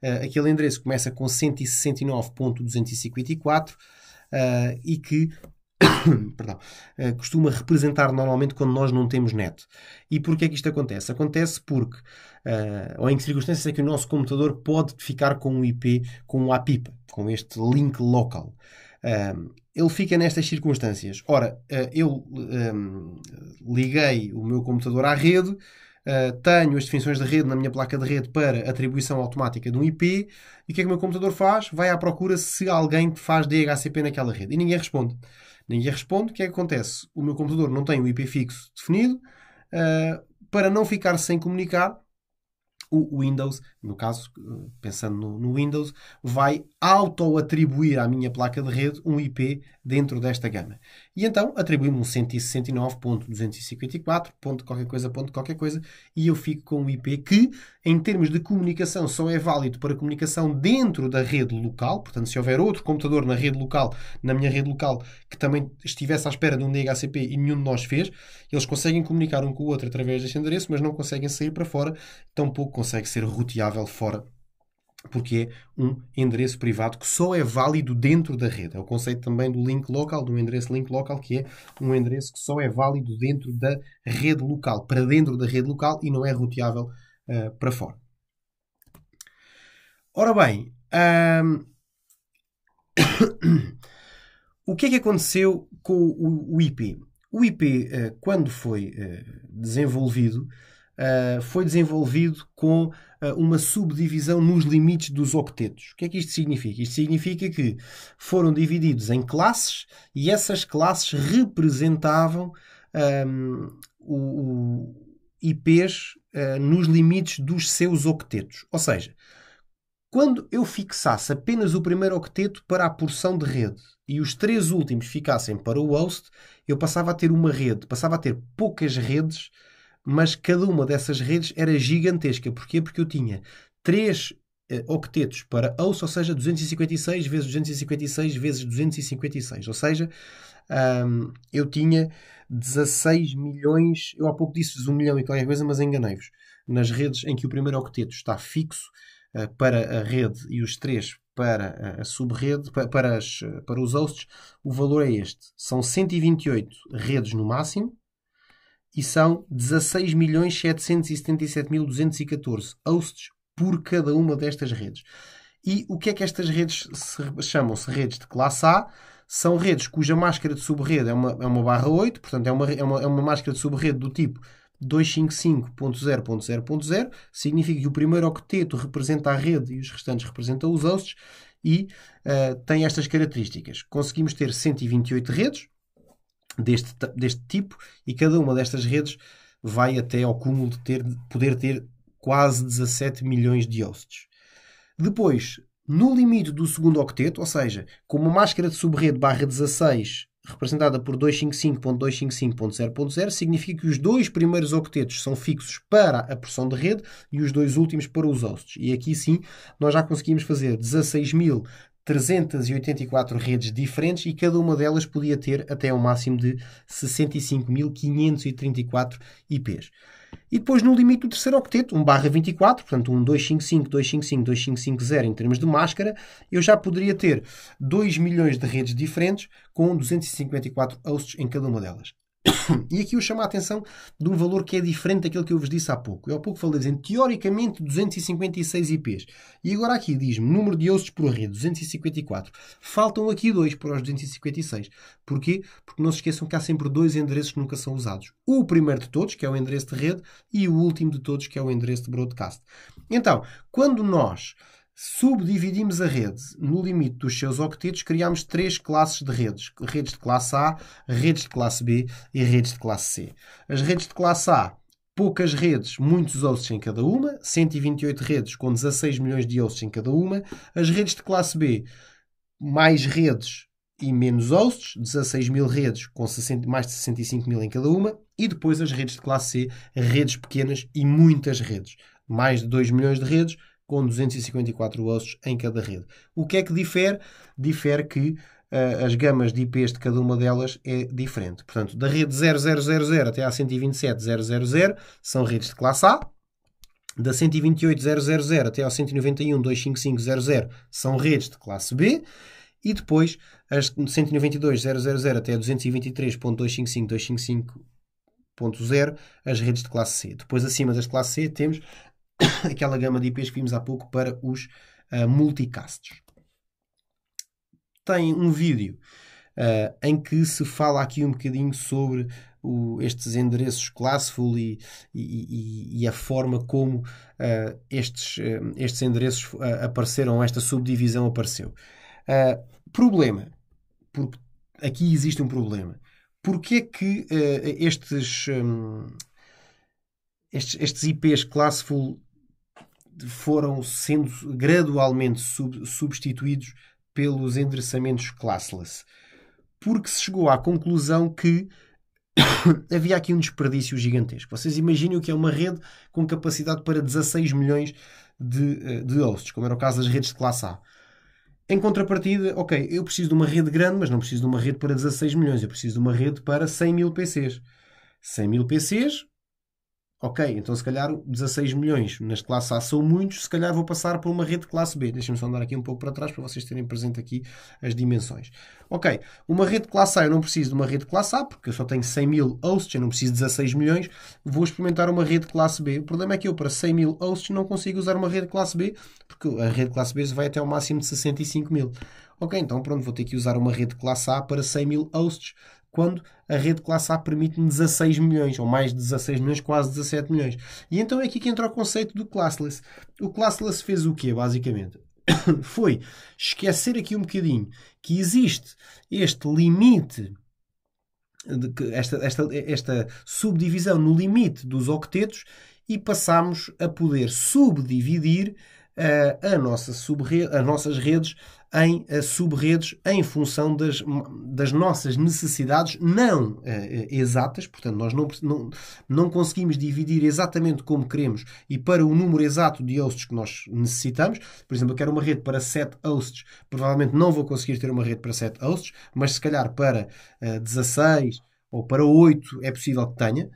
uh, aquele endereço que começa com 169.254 Uh, e que Perdão, eh, costuma representar normalmente quando nós não temos net. E porquê é que isto acontece? Acontece porque, uh, ou em que circunstâncias é que o nosso computador pode ficar com o IP, com o APIP, com este link local. Um, ehm, ele fica nestas circunstâncias. Ora, eh, eu um, ehm, liguei o meu computador à rede, eh, tenho as definições de rede na minha placa de rede para atribuição automática de um IP. E o que é que o meu computador faz? Vai à procura se alguém faz DHCP naquela rede. E ninguém responde. Ninguém responde. O que é que acontece? O meu computador não tem o IP fixo definido. Uh, para não ficar sem comunicar, o Windows, no caso, eh, pensando no, no Windows, vai auto-atribuir à minha placa de rede um IP dentro desta gama. E então atribui-me um 169.254, ponto qualquer coisa, ponto qualquer coisa, e eu fico com um IP que, em termos de comunicação, só é válido para comunicação dentro da rede local. Portanto, se houver outro computador na rede local, na minha rede local, que também estivesse à espera de um DHCP e nenhum de nós fez, eles conseguem comunicar um com o outro através deste endereço, mas não conseguem sair para fora, tampouco consegue ser roteável fora porque é um endereço privado que só é válido dentro da rede. É o conceito também do link local, do endereço link local, que é um endereço que só é válido dentro da rede local, para dentro da rede local e não é roteável uh, para fora. Ora bem, um... o que é que aconteceu com o, IP? O IP, uh, eh, quando foi uh, desenvolvido, foi desenvolvido com eh, uma subdivisão nos limites dos octetos. O que é que isto significa? Isto significa que foram divididos em classes e essas classes representavam um, ehm, o, o IPs uh, eh, nos limites dos seus octetos. Ou seja, quando eu fixasse apenas o primeiro octeto para a porção de rede e os três últimos ficassem para o host, eu passava a ter uma rede, passava a ter poucas redes mas cada uma dessas redes era gigantesca. Porquê? Porque eu tinha três eh, octetos para ouço, ou seja, 256 vezes 256 vezes 256. Ou seja, eu tinha 16 milhões, eu há pouco disse 1 milhão e qualquer coisa, mas enganei-vos. Nas redes em que o primeiro octeto está fixo uh, para a rede e os três para a subrede, para, para, as, eh, para os hosts, o valor é este. São 128 redes no máximo, e são 16.777.214 hosts por cada uma destas redes. E o que é que estas redes chamam-se redes de classe A? São redes cuja máscara de subrede é uma, é uma barra 8, portanto é uma, é uma, é uma máscara de subrede do tipo 255.0.0.0, significa que o primeiro octeto representa a rede e os restantes representam os hosts, e uh, tem estas características. Conseguimos ter 128 redes, deste, deste tipo e cada uma destas redes vai até ao cúmulo de ter, poder ter quase 17 milhões de hosts. Depois, no limite do segundo octeto, ou seja, com uma máscara de subrede barra 16 representada por 255.255.0.0, significa que os dois primeiros octetos são fixos para a porção de rede e os dois últimos para os hosts. E aqui sim, nós já conseguimos fazer mil 384 redes diferentes e cada uma delas podia ter até um máximo de 65.534 IPs. E depois no limite do terceiro octeto, um barra 24, portanto um 255, 255, 2550 em termos de máscara, eu já poderia ter 2 milhões de redes diferentes com 254 hosts em cada uma delas. E aqui eu chamo a atenção de um valor que é diferente daquele que eu vos disse há pouco. Eu há pouco falei dizendo, teoricamente, 256 IPs. E agora aqui diz-me, número de hosts por rede, 254. Faltam aqui dois para os 256. Porquê? Porque não se esqueçam que há sempre dois endereços que nunca são usados. O primeiro de todos, que é o endereço de rede, e o último de todos, que é o endereço de broadcast. Então, quando nós Subdividimos a rede. No limite dos seus octetos, criamos três classes de redes: redes de classe A, redes de classe B e redes de classe C. As redes de classe A poucas redes, muitos ossos em cada uma, 128 redes com 16 milhões de ossos em cada uma. As redes de classe B, mais redes e menos ossos, 16 mil redes com 60, mais de 65 mil em cada uma. E depois as redes de classe C, redes pequenas e muitas redes, mais de 2 milhões de redes, com 254 ossos em cada rede. O que é que difere? Difere que uh, as gamas de IPs de cada uma delas é diferente. Portanto, da rede 0000 até à 127.000 são redes de classe A, da 128.000 até ao 191.255.00 são redes de classe B e depois as 192.000 até 223.255.255.0 as redes de classe C. Depois acima das classes C temos aquela gama de IPs que vimos há pouco para os uh, eh, multicasts. Tem um vídeo uh, em que se fala aqui um bocadinho sobre o, estes endereços classful e, e, e a forma como uh, estes, estes endereços apareceram, esta subdivisão apareceu. problema, porque aqui existe um problema. Porquê que estes, um, estes, estes IPs classful foram sendo gradualmente sub substituídos pelos endereçamentos classless, porque se chegou à conclusão que havia aqui um desperdício gigantesco. Vocês imaginem o que é uma rede com capacidade para 16 milhões de, eh, de hosts, como era o caso das redes de classe A. Em contrapartida, ok, eu preciso de uma rede grande, mas não preciso de uma rede para 16 milhões, eu preciso de uma rede para 100 mil PCs. 100 mil PCs, Ok, então se calhar 16 milhões nas classes A são muitos, se calhar vou passar por uma rede classe B. Deixem-me só andar aqui um pouco para trás para vocês terem presente aqui as dimensões. Ok, uma rede classe A eu não preciso de uma rede classe A, porque eu só tenho 100 mil hosts, eu não preciso de 16 milhões. Vou experimentar uma rede classe B. O problema é que eu para 100 mil hosts não consigo usar uma rede classe B, porque a rede classe B vai até o máximo de 65 mil. Ok, então pronto, vou ter que usar uma rede classe A para 100 mil hosts quando a rede classe A permite 16 milhões, ou mais de 16 milhões, quase 17 milhões. E então é aqui que entra o conceito do classless. O classless fez o quê, basicamente? Foi esquecer aqui um bocadinho que existe este limite esta, esta, esta subdivisão no limite dos octetos e passamos a poder subdividir uh, a nossa sub as nossas redes em eh, subredes em função das, das nossas necessidades não eh, eh, exatas, portanto, nós não, não, não conseguimos dividir exatamente como queremos e para o número exato de hosts que nós necessitamos. Por exemplo, eu quero uma rede para 7 hosts, provavelmente não vou conseguir ter uma rede para 7 hosts, mas se calhar para uh, 16 ou para 8 é possível que tenha.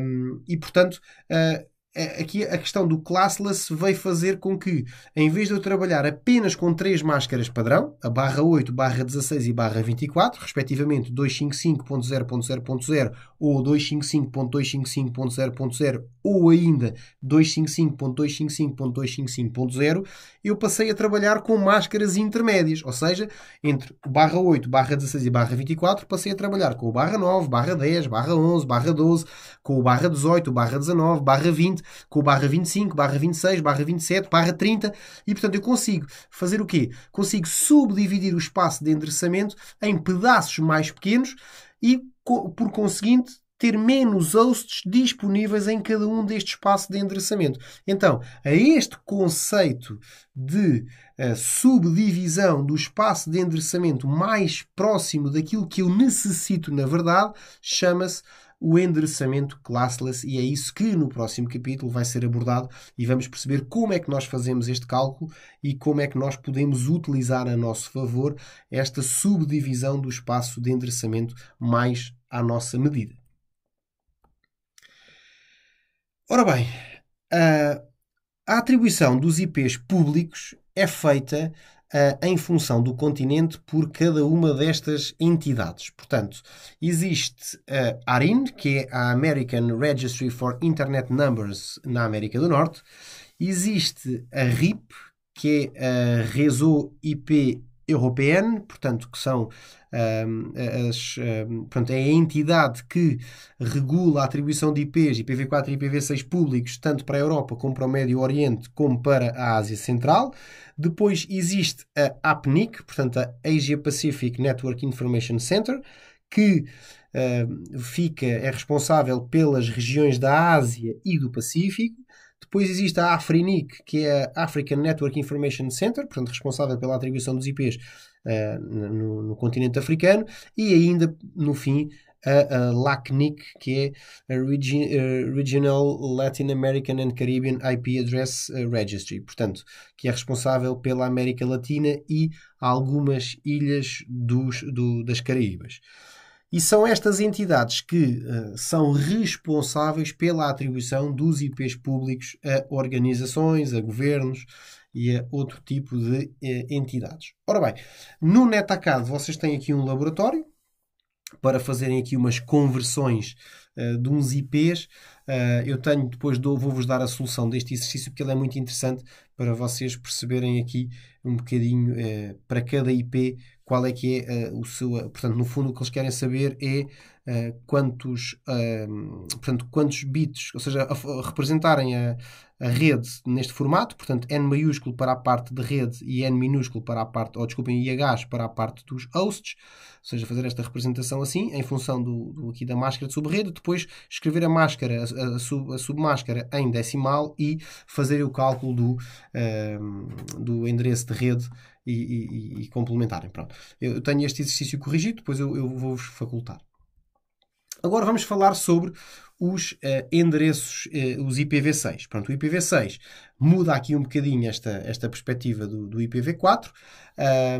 Um, e portanto, uh, é, aqui a questão do classless veio fazer com que, em vez de eu trabalhar apenas com três máscaras padrão, a barra 8, barra 16 e barra 24, respectivamente 255.0.0.0 ou 255.255.0.0 ou ainda 255.255.255.0, eu passei a trabalhar com máscaras intermédias, ou seja, entre barra 8, barra 16 e barra 24, passei a trabalhar com o barra 9, barra 10, barra 11, barra 12, com o barra 18, barra 19, barra 20, com o barra 25, barra 26, barra 27, barra 30 e portanto eu consigo fazer o quê? Consigo subdividir o espaço de endereçamento em pedaços mais pequenos e por conseguinte ter menos hosts disponíveis em cada um deste espaço de endereçamento. Então, a este conceito de eh, subdivisão do espaço de endereçamento mais próximo daquilo que eu necessito na verdade, chama-se o endereçamento classless, e é isso que no próximo capítulo vai ser abordado e vamos perceber como é que nós fazemos este cálculo e como é que nós podemos utilizar a nosso favor esta subdivisão do espaço de endereçamento mais à nossa medida. Ora bem, a atribuição dos IPs públicos é feita em função do continente por cada uma destas entidades. Portanto, existe a ARIN, que é a American Registry for Internet Numbers na América do Norte, existe a RIP, que é a Réseau IP Européenne, portanto, que são as, portanto, é a entidade que regula a atribuição de IPs, IPv4 e IPv6 públicos, tanto para a Europa como para o Médio Oriente, como para a Ásia Central. Depois existe a APNIC, portanto, a Asia Pacific Network Information Center, que uh, fica, é responsável pelas regiões da Ásia e do Pacífico. Depois existe a AFRINIC, que é a African Network Information Center, portanto responsável pela atribuição dos IPs uh, eh, no, no, continente africano, e ainda, no fim, a, a LACNIC, que é a Regi eh, Regional Latin American and Caribbean IP Address eh, Registry, portanto, que é responsável pela América Latina e algumas ilhas dos, do, das Caraíbas. E são estas entidades que uh, são responsáveis pela atribuição dos IPs públicos a organizações, a governos e a outro tipo de uh, entidades. Ora bem, no NetAcad vocês têm aqui um laboratório para fazerem aqui umas conversões uh, de uns IPs. eu tenho, depois vou-vos dar a solução deste exercício porque ele é muito interessante para vocês perceberem aqui um bocadinho eh, para cada IP qual é que é uh, o seu. Eh, portanto, no fundo, o que eles querem saber é uh, quantos, uh, portanto, quantos bits, ou seja, a, a representarem a, a rede neste formato, portanto N maiúsculo para a parte de rede e N minúsculo para a parte, ou desculpem, IH para a parte dos hosts, ou seja, fazer esta representação assim, em função do, do aqui da máscara de subrede, depois escrever a máscara, a, a, sub, a submáscara em decimal e fazer o cálculo do, um, ehm, do endereço de rede e, e, e, complementarem. Pronto. Eu tenho este exercício corrigido, depois eu, eu vou-vos facultar. Agora vamos falar sobre os uh, endereços, uh, os IPv6. Pronto, o IPv6 muda aqui um bocadinho esta, esta perspectiva do, do IPv4.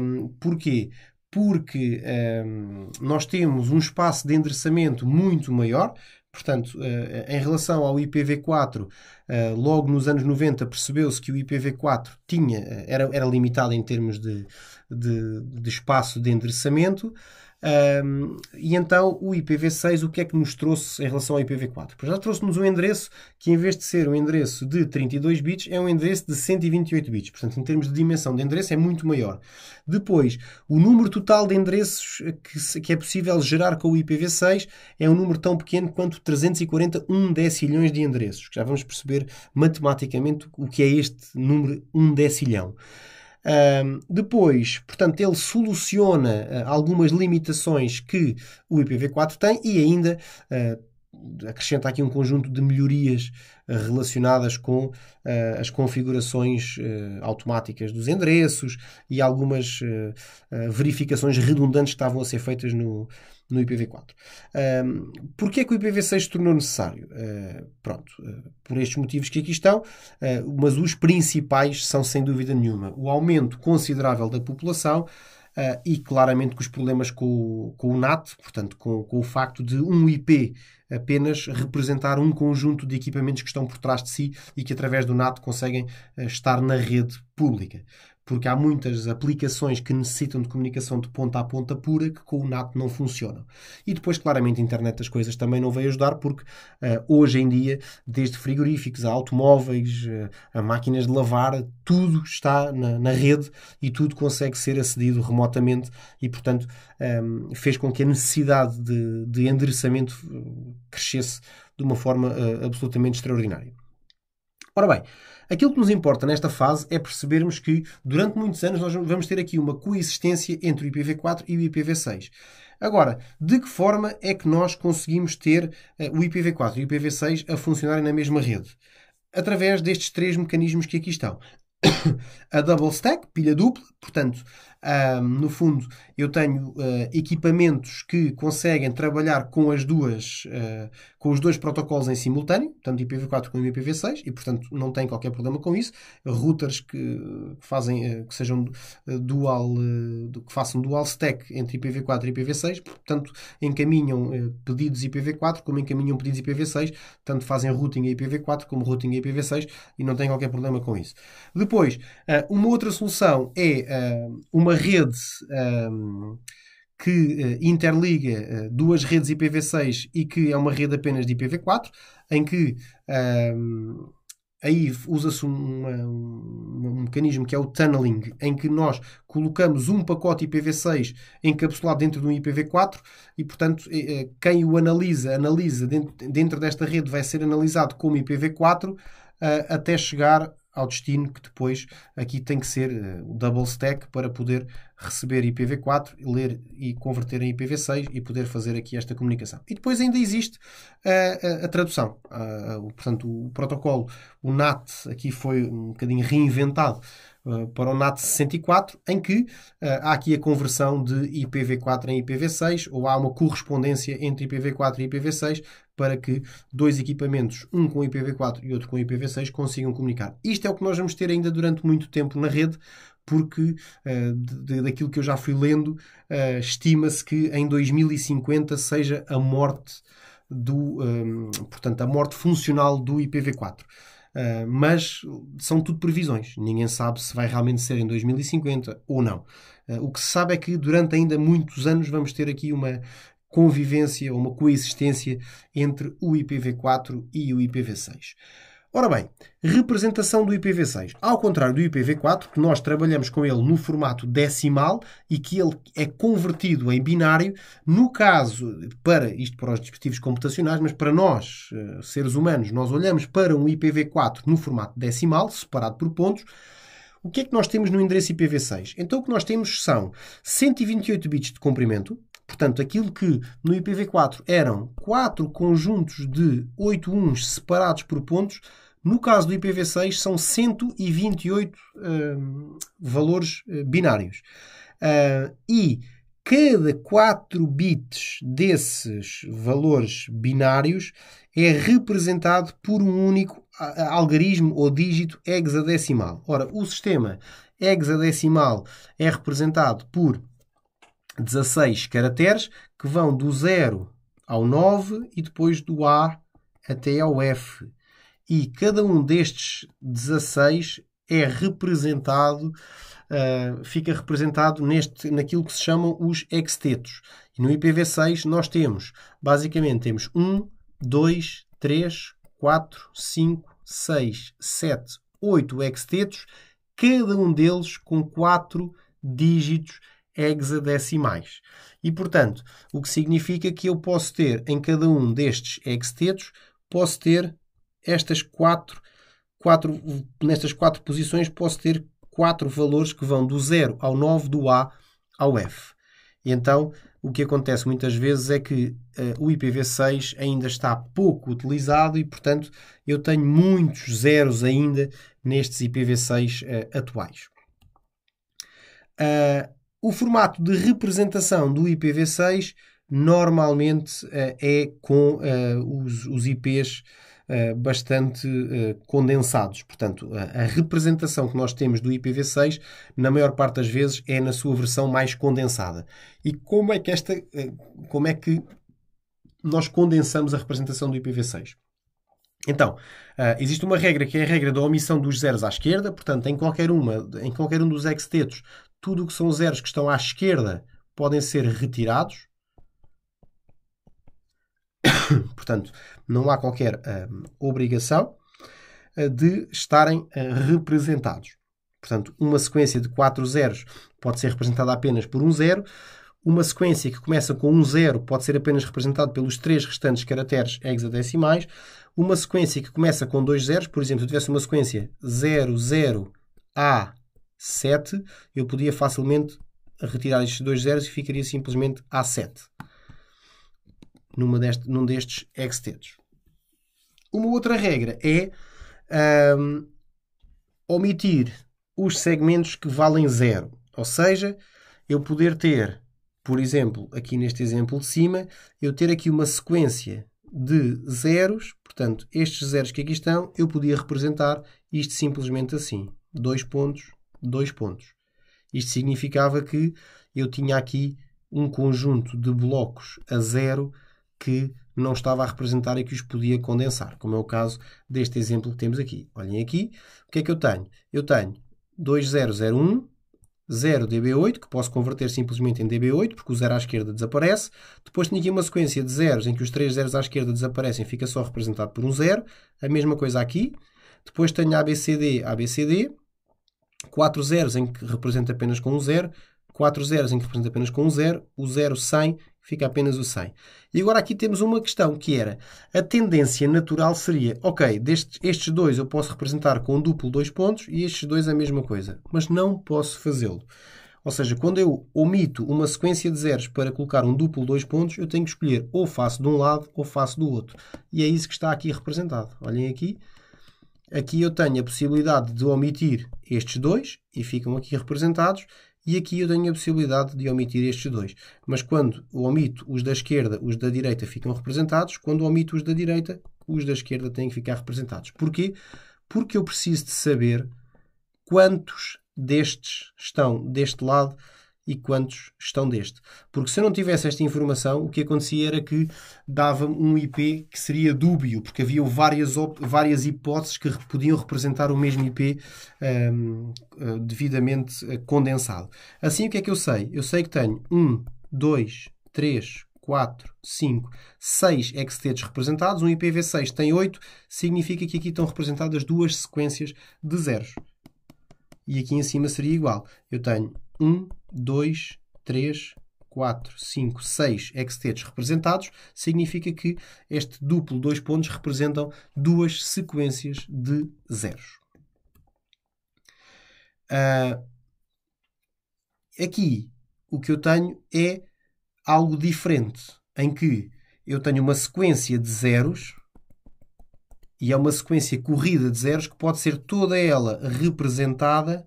Um, porquê? Porque um, nós temos um espaço de endereçamento muito maior, Portanto, eh, em relação ao IPv4, logo nos anos 90 percebeu-se que o IPv4 tinha, era, era limitado em termos de, de, de espaço de endereçamento. Um, e então o IPv6, o que é que nos trouxe em relação ao IPv4? Pois já trouxe-nos um endereço que, em vez de ser um endereço de 32 bits, é um endereço de 128 bits. Portanto, em termos de dimensão de endereço, é muito maior. Depois, o número total de endereços que, que é possível gerar com o IPv6 é um número tão pequeno quanto 341 decilhões de endereços. Já vamos perceber matematicamente o que é este número 1 um decilhão. Um, depois, portanto, ele soluciona uh, algumas limitações que o IPv4 tem e ainda uh, acrescenta aqui um conjunto de melhorias ah, relacionadas com uh, as configurações automáticas dos endereços e algumas verificações redundantes que estavam a ser feitas no, no IPv4. Um, Porquê é que o IPv6 se tornou necessário? Uh, pronto, uh, por estes motivos que aqui estão, uh, mas os principais são sem dúvida nenhuma o aumento considerável da população. Uh, e claramente com os problemas com, com o NAT, portanto, com, com, o facto de um IP apenas representar um conjunto de equipamentos que estão por trás de si e que através do NAT conseguem uh, estar na rede pública porque há muitas aplicações que necessitam de comunicação de ponta a ponta pura que com o NAT não funcionam. E depois, claramente, a internet das coisas também não veio ajudar, porque uh, hoje em dia, desde frigoríficos a automóveis, uh, a máquinas de lavar, tudo está na, na, rede e tudo consegue ser acedido remotamente e, portanto, um, ehm, fez com que a necessidade de, de endereçamento eh, crescesse de uma forma uh, absolutamente extraordinária. Ora bem, Aquilo que nos importa nesta fase é percebermos que, durante muitos anos, nós vamos ter aqui uma coexistência entre o IPv4 e o IPv6. Agora, de que forma é que nós conseguimos ter eh, o IPv4 e o IPv6 a funcionarem na mesma rede? Através destes três mecanismos que aqui estão. A double stack, pilha dupla, portanto, no fundo, eu tenho uh, equipamentos que conseguem trabalhar com as duas, uh, com os dois protocolos em simultâneo, tanto IPv4 como IPv6, e portanto não tem qualquer problema com isso. Routers que, fazem, uh, que sejam dual, que façam dual stack entre IPv4 e IPv6, portanto encaminham pedidos IPv4 como encaminham pedidos IPv6, tanto fazem routing IPv4 como routing IPv6 e não tem qualquer problema com isso. Depois, uma outra solução é uma uma rede um, que eh, interliga eh, duas redes IPv6 e que é uma rede apenas de IPv4, em que um, aí usa-se um, um, um, mecanismo que é o tunneling, em que nós colocamos um pacote IPv6 encapsulado dentro de um IPv4 e, portanto, eh, quem o analisa, analisa dentro, dentro desta rede vai ser analisado como IPv4 uh, até chegar ao destino que depois aqui tem que ser uh, double stack para poder receber IPv4, ler e converter em IPv6 e poder fazer aqui esta comunicação. E depois ainda existe uh, a, a, tradução, uh, o, portanto o protocolo, o NAT aqui foi um bocadinho reinventado eh, para o NAT 64, em que uh, há aqui a conversão de IPv4 em IPv6, ou há uma correspondência entre IPv4 e IPv6, para que dois equipamentos, um com IPv4 e outro com IPv6, consigam comunicar. Isto é o que nós vamos ter ainda durante muito tempo na rede, porque uh, de, daquilo que eu já fui lendo, uh, estima-se que em 2050 seja a morte do, um, ehm, portanto, a morte funcional do IPv4. Uh, eh, mas são tudo previsões. Ninguém sabe se vai realmente ser em 2050 ou não. Uh, o que se sabe é que durante ainda muitos anos vamos ter aqui uma convivência, uma coexistência entre o IPv4 e o IPv6. Ora bem, representação do IPv6. Ao contrário do IPv4, que nós trabalhamos com ele no formato decimal e que ele é convertido em binário, no caso, para isto para os dispositivos computacionais, mas para nós, eh, seres humanos, nós olhamos para um IPv4 no formato decimal, separado por pontos, o que é que nós temos no endereço IPv6? Então o que nós temos são 128 bits de comprimento, Portanto, aquilo que no IPv4 eram quatro conjuntos de 8 uns separados por pontos, no caso do IPv6 são 128 uh, hum, valores eh, binários. Uh, e cada 4 bits desses valores binários é representado por um único algarismo ou dígito hexadecimal. Ora, o sistema hexadecimal é representado por 16 caracteres que vão do 0 ao 9 e depois do A até ao F. E cada um destes 16 é representado, uh, fica representado neste, naquilo que se chamam os extetos. E no IPv6 nós temos, basicamente, temos 1, 2, 3, 4, 5, 6, 7, 8 extetos, cada um deles com 4 dígitos hexadecimais. E, portanto, o que significa que eu posso ter em cada um destes hextetos, posso ter estas quatro, quatro nestas quatro posições, posso ter quatro valores que vão do 0 ao 9, do A ao F. E então, o que acontece muitas vezes é que uh, o IPv6 ainda está pouco utilizado e, portanto, eu tenho muitos zeros ainda nestes IPv6 uh, eh, atuais. Uh, o formato de representação do IPv6 normalmente eh, é com eh, os, IPs eh, bastante condensados. Portanto, a representação que nós temos do IPv6, na maior parte das vezes, é na sua versão mais condensada. E como é que esta. como é que nós condensamos a representação do IPv6? Então, existe uma regra que é a regra da omissão dos zeros à esquerda, portanto, em qualquer, uma, em qualquer um dos extetos, tudo o que são zeros que estão à esquerda podem ser retirados. Portanto, não há qualquer hum, obrigação eh, de estarem eh, representados. Portanto, uma sequência de quatro zeros pode ser representada apenas por um zero. Uma sequência que começa com um zero pode ser apenas representada pelos três restantes caracteres hexadecimais. Uma sequência que começa com dois zeros, por exemplo, se eu tivesse uma sequência 00A 7, eu podia facilmente retirar estes dois zeros e ficaria simplesmente A7 numa deste, num destes extensos. Uma outra regra é um, omitir os segmentos que valem zero. Ou seja, eu poder ter, por exemplo, aqui neste exemplo de cima, eu ter aqui uma sequência de zeros, portanto, estes zeros que aqui estão, eu podia representar isto simplesmente assim. Dois pontos, dois pontos. Isto significava que eu tinha aqui um conjunto de blocos a zero que não estava a representar e que os podia condensar, como é o caso deste exemplo que temos aqui. Olhem aqui, o que é que eu tenho? Eu tenho 2001, 0 dB8, que posso converter simplesmente em dB8, porque o 0 à esquerda desaparece. Depois tenho aqui uma sequência de zeros em que os três zeros à esquerda desaparecem, fica só representado por um zero. A mesma coisa aqui. Depois tenho ABCD, ABCD, 4 zeros em que representa apenas com um zero, 4 zeros em que representa apenas com um zero, o zero 100 fica apenas o 100. E agora aqui temos uma questão que era, a tendência natural seria, ok, destes, estes dois eu posso representar com um duplo dois pontos e estes dois a mesma coisa, mas não posso fazê-lo. Ou seja, quando eu omito uma sequência de zeros para colocar um duplo dois pontos, eu tenho que escolher ou faço de um lado ou faço do outro. E é isso que está aqui representado. Olhem aqui, Aqui eu tenho a possibilidade de omitir estes dois e ficam aqui representados. E aqui eu tenho a possibilidade de omitir estes dois. Mas quando omito os da esquerda, os da direita ficam representados. Quando omito os da direita, os da esquerda têm que ficar representados. Porquê? Porque eu preciso de saber quantos destes estão deste lado e quantos estão deste. Porque se eu não tivesse esta informação, o que acontecia era que dava um IP que seria dúbio, porque havia várias, várias hipóteses que podiam representar o mesmo IP um, eh, devidamente eh, condensado. Assim, o que é que eu sei? Eu sei que tenho 1, 2, 3, 4, 5, 6 hextets representados. Um IPv6 tem 8, significa que aqui estão representadas duas sequências de zeros. E aqui em cima seria igual. Eu tenho 1, 2, 3, 4, 5, 6 sextetos representados, significa que este duplo dois pontos representam duas sequências de zeros. Uh, aqui o que eu tenho é algo diferente, em que eu tenho uma sequência de zeros e é uma sequência corrida de zeros que pode ser toda ela representada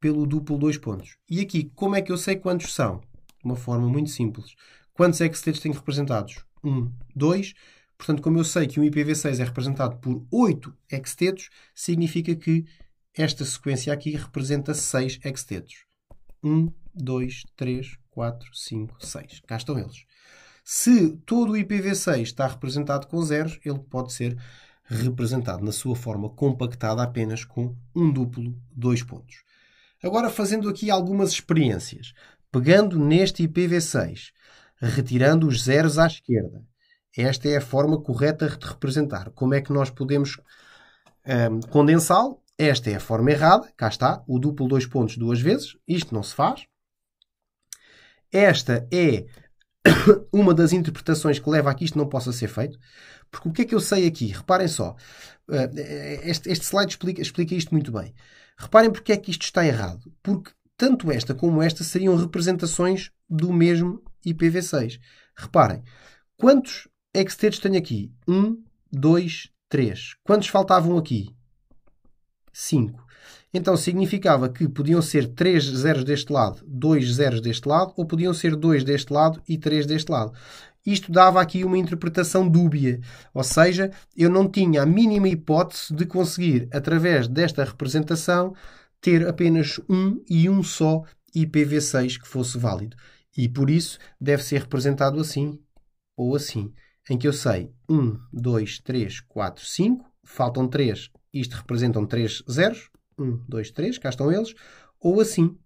pelo duplo dois pontos. E aqui, como é que eu sei quantos são? De uma forma muito simples. Quantos hexatetos tenho representados? 1, 2. Portanto, como eu sei que um IPv6 é representado por 8 extetos, significa que esta sequência aqui representa 6 extetos. 1, 2, 3, 4, 5, 6. Cá estão eles. Se todo o IPv6 está representado com zeros, ele pode ser representado na sua forma compactada apenas com um duplo 2 pontos. Agora, fazendo aqui algumas experiências, pegando neste IPv6, retirando os zeros à esquerda, esta é a forma correta de representar. Como é que nós podemos um, ehm, condensá-lo? Esta é a forma errada, cá está, o duplo dois pontos duas vezes, isto não se faz. Esta é uma das interpretações que leva a que isto não possa ser feito, porque o que é que eu sei aqui? Reparem só, eh, este, slide explica, explica isto muito bem. Reparem porque é que isto está errado. Porque tanto esta como esta seriam representações do mesmo IPv6. Reparem, quantos hextets tenho aqui? 1, 2, 3. Quantos faltavam aqui? 5. Então significava que podiam ser 3 zeros deste lado, 2 zeros deste lado, ou podiam ser 2 deste lado e 3 deste lado isto dava aqui uma interpretação dúbia. Ou seja, eu não tinha a mínima hipótese de conseguir, através desta representação, ter apenas um e um só IPv6 que fosse válido. E por isso deve ser representado assim ou assim, em que eu sei 1, 2, 3, 4, 5, faltam 3, isto representam 3 zeros, 1, 2, 3, cá estão eles, ou assim,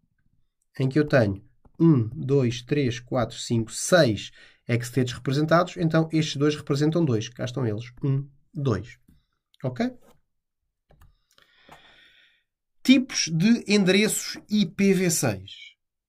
em que eu tenho 1, 2, 3, 4, 5, 6 X-tetos é representados, então estes dois representam dois, Cá estão eles. 1, 2. Ok? Tipos de endereços IPv6.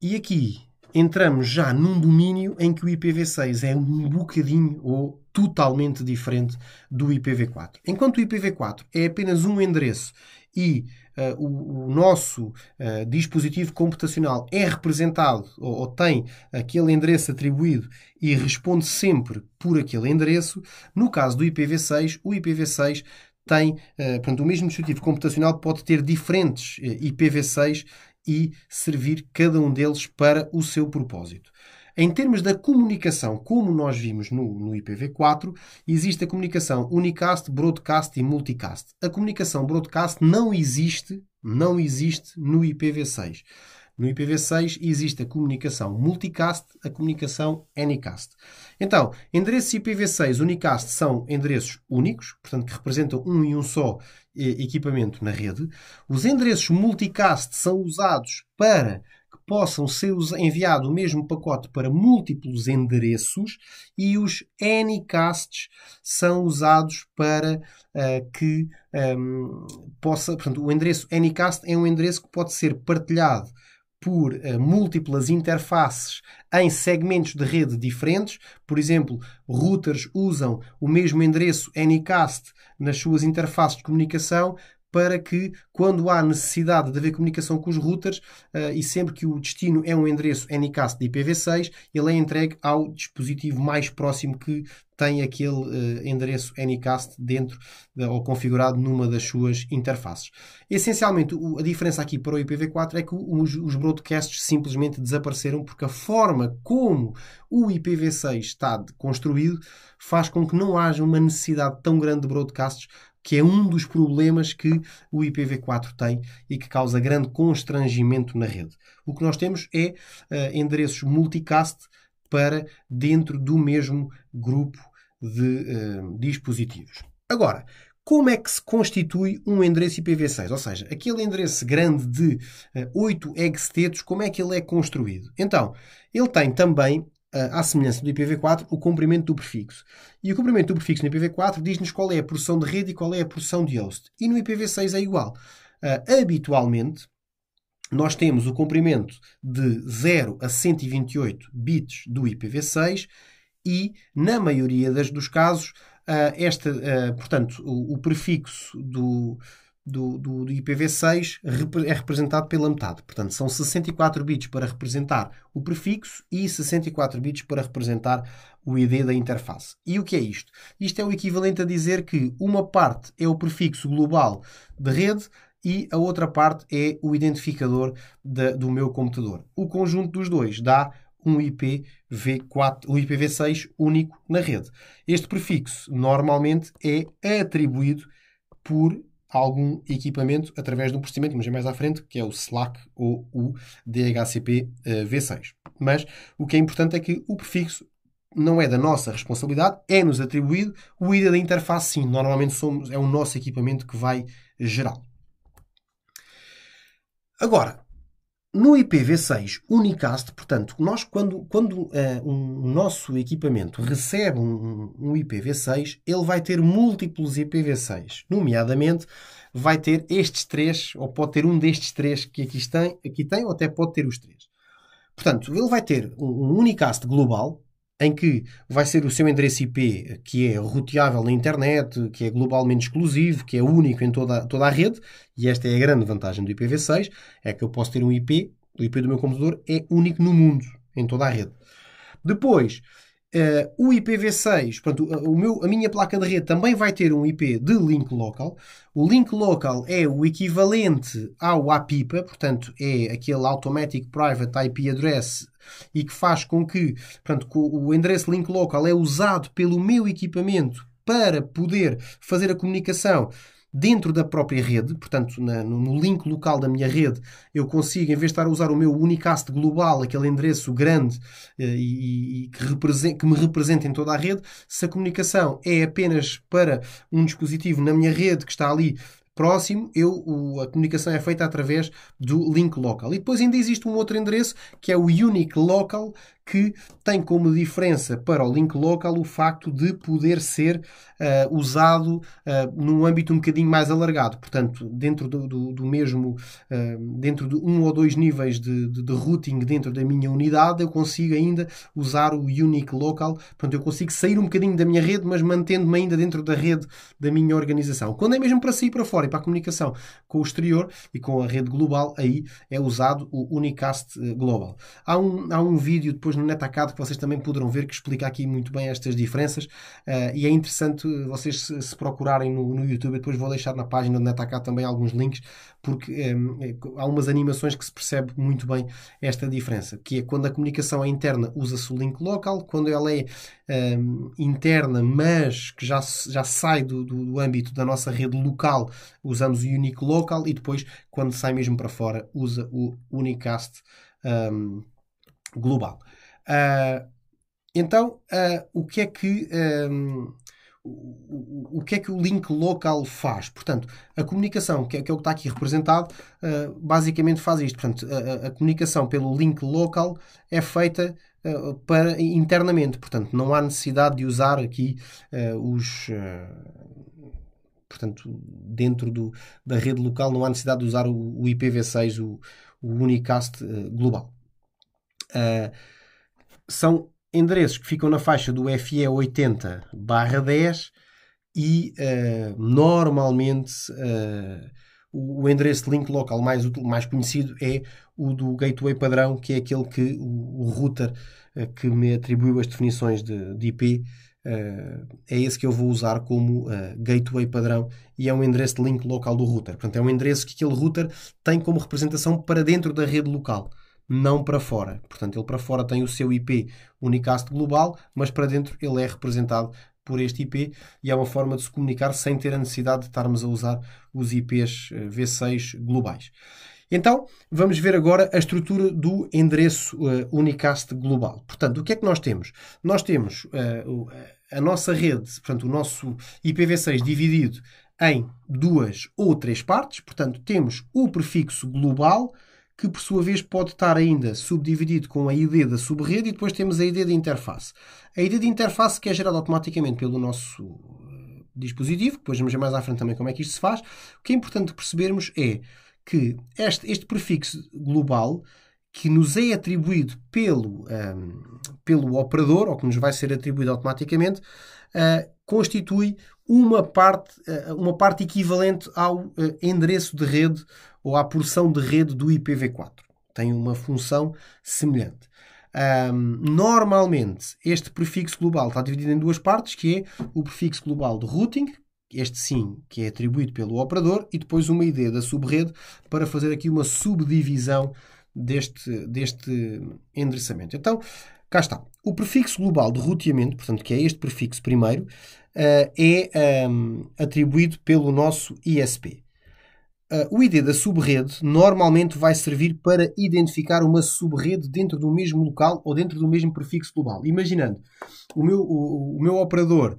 E aqui entramos já num domínio em que o IPv6 é um bocadinho ou totalmente diferente do IPv4. Enquanto o IPv4 é apenas um endereço e uh, o, o, nosso uh, dispositivo computacional é representado ou, ou, tem aquele endereço atribuído e responde sempre por aquele endereço, no caso do IPv6, o IPv6 tem, uh, portanto, o mesmo dispositivo computacional pode ter diferentes IPv6 e servir cada um deles para o seu propósito. Em termos da comunicação, como nós vimos no, no IPv4, existe a comunicação unicast, broadcast e multicast. A comunicação broadcast não existe, não existe no IPv6. No IPv6 existe a comunicação multicast, a comunicação anycast. Então, endereços IPv6 unicast são endereços únicos, portanto que representam um e um só eh, equipamento na rede. Os endereços multicast são usados para possam ser enviado o mesmo pacote para múltiplos endereços e os anycasts são usados para uh, que um, ehm, possa. Portanto, o endereço anycast é um endereço que pode ser partilhado por uh, múltiplas interfaces em segmentos de rede diferentes. Por exemplo, routers usam o mesmo endereço Anycast nas suas interfaces de comunicação para que, quando há necessidade de haver comunicação com os routers, uh, e sempre que o destino é um endereço NCAS de IPv6, ele é entregue ao dispositivo mais próximo que tem aquele uh, endereço Anycast dentro de, eh, ou configurado numa das suas interfaces. Essencialmente, o, a diferença aqui para o IPv4 é que os, os, broadcasts simplesmente desapareceram porque a forma como o IPv6 está construído faz com que não haja uma necessidade tão grande de broadcasts que é um dos problemas que o IPv4 tem e que causa grande constrangimento na rede. O que nós temos é uh, endereços multicast para dentro do mesmo grupo de uh, dispositivos. Agora, como é que se constitui um endereço IPv6? Ou seja, aquele endereço grande de uh, 8 extetos, como é que ele é construído? Então, ele tem também eh, à semelhança do IPv4, o comprimento do prefixo. E o comprimento do prefixo no IPv4 diz-nos qual é a porção de rede e qual é a porção de host. E no IPv6 é igual. Uh, habitualmente, nós temos o comprimento de 0 a 128 bits do IPv6 e, na maioria das, dos casos, uh, esta, uh, portanto, o, o prefixo do, do, do, do, IPv6 é representado pela metade. Portanto, são 64 bits para representar o prefixo e 64 bits para representar o ID da interface. E o que é isto? Isto é o equivalente a dizer que uma parte é o prefixo global de rede e a outra parte é o identificador de, do meu computador. O conjunto dos dois dá um IPv4, um IPv6 único na rede. Este prefixo normalmente é atribuído por algum equipamento através de um procedimento, mas é mais à frente, que é o SLAC ou o DHCP eh, V6. Mas o que é importante é que o prefixo não é da nossa responsabilidade, é-nos atribuído. O IDA da interface, sim, normalmente somos, é o nosso equipamento que vai gerá-lo. Agora, no IPv6 Unicast, portanto, nós quando, quando uh, um, o nosso equipamento recebe um, um, IPv6, ele vai ter múltiplos IPv6, nomeadamente vai ter estes três, ou pode ter um destes três que aqui tem, aqui tem ou até pode ter os três. Portanto, ele vai ter um, um Unicast global, em que vai ser o seu endereço IP que é roteável na internet, que é globalmente exclusivo, que é único em toda, toda a rede, e esta é a grande vantagem do IPv6, é que eu posso ter um IP, o IP do meu computador é único no mundo, em toda a rede. Depois, uh, o IPv6, portanto, eh, o meu, a minha placa de rede também vai ter um IP de link local. O link local é o equivalente ao APIPA, portanto, é aquele Automatic Private IP Address e que faz com que portanto, o endereço link local é usado pelo meu equipamento para poder fazer a comunicação dentro da própria rede, portanto, na, no link local da minha rede, eu consigo, em vez de estar a usar o meu unicast global, aquele endereço grande eh, e, e que, que, me representa em toda a rede, se a comunicação é apenas para um dispositivo na minha rede que está ali próximo, eu, o, a comunicação é feita através do link local. E depois ainda existe um outro endereço que é o unique local, que tem como diferença para o link local o facto de poder ser uh, usado uh, num âmbito um bocadinho mais alargado, portanto, dentro do, do, do mesmo, uh, dentro de um ou dois níveis de, de, de, routing dentro da minha unidade, eu consigo ainda usar o unique local, portanto, eu consigo sair um bocadinho da minha rede, mas mantendo-me ainda dentro da rede da minha organização. Quando é mesmo para sair para fora e para a comunicação com o exterior e com a rede global, aí é usado o unicast global. Há um, há um vídeo depois no netacado é que vocês também poderão ver que explica aqui muito bem estas diferenças uh, e é interessante vocês se, se procurarem no, no, YouTube, depois vou deixar na página do netacado é também alguns links porque um, eh, eh, há umas animações que se percebe muito bem esta diferença, que é quando a comunicação é interna usa-se o link local, quando ela é um, interna mas que já, já sai do, do, do âmbito da nossa rede local usamos o unique local e depois quando sai mesmo para fora usa o unicast um, global. Uh, então, uh, o que é que. Um, o, que é que o link local faz? Portanto, a comunicação, que é, que é o que está aqui representado, ah, basicamente faz isto. Portanto, a, comunicação pelo link local é feita para, internamente. Portanto, não há necessidade de usar aqui os portanto, dentro do, da rede local não há necessidade de usar o, IPv6, o, o Unicast global. Uh, são endereços que ficam na faixa do FE 80 barra 10 e uh, normalmente uh, o endereço de link local mais, mais conhecido é o do gateway padrão, que é aquele que o, o router uh, que me atribuiu as definições de, de IP é esse que eu vou usar como gateway padrão e é um endereço de link local do router. Portanto, é um endereço que aquele router tem como representação para dentro da rede local não para fora. Portanto, ele para fora tem o seu IP unicast global, mas para dentro ele é representado por este IP e é uma forma de se comunicar sem ter a necessidade de estarmos a usar os IPs eh, V6 globais. Então, vamos ver agora a estrutura do endereço uh, unicast global. Portanto, o que é que nós temos? Nós temos uh, a nossa rede, portanto, o nosso IPv6 dividido em duas ou três partes. Portanto, temos o prefixo global, que por sua vez pode estar ainda subdividido com a ID da subrede e depois temos a ID da interface. A ID de interface que é gerada automaticamente pelo nosso eh, dispositivo, depois vamos ver mais à frente também como é que isto se faz. O que é importante percebermos é que este, este prefixo global que nos é atribuído pelo, um, ehm, pelo operador, ou que nos vai ser atribuído automaticamente, uh, constitui uma parte, eh, uma parte equivalente ao eh, endereço de rede ou à porção de rede do IPv4. Tem uma função semelhante. Um, normalmente, este prefixo global está dividido em duas partes, que é o prefixo global de routing, este sim, que é atribuído pelo operador, e depois uma ID da subrede para fazer aqui uma subdivisão deste, deste endereçamento. Então, cá está. O prefixo global de roteamento, portanto, que é este prefixo primeiro, eh, é um, ehm, atribuído pelo nosso ISP. Eh, o ID da subrede normalmente vai servir para identificar uma subrede dentro do mesmo local ou dentro do mesmo prefixo global. Imaginando, o meu, o, o meu operador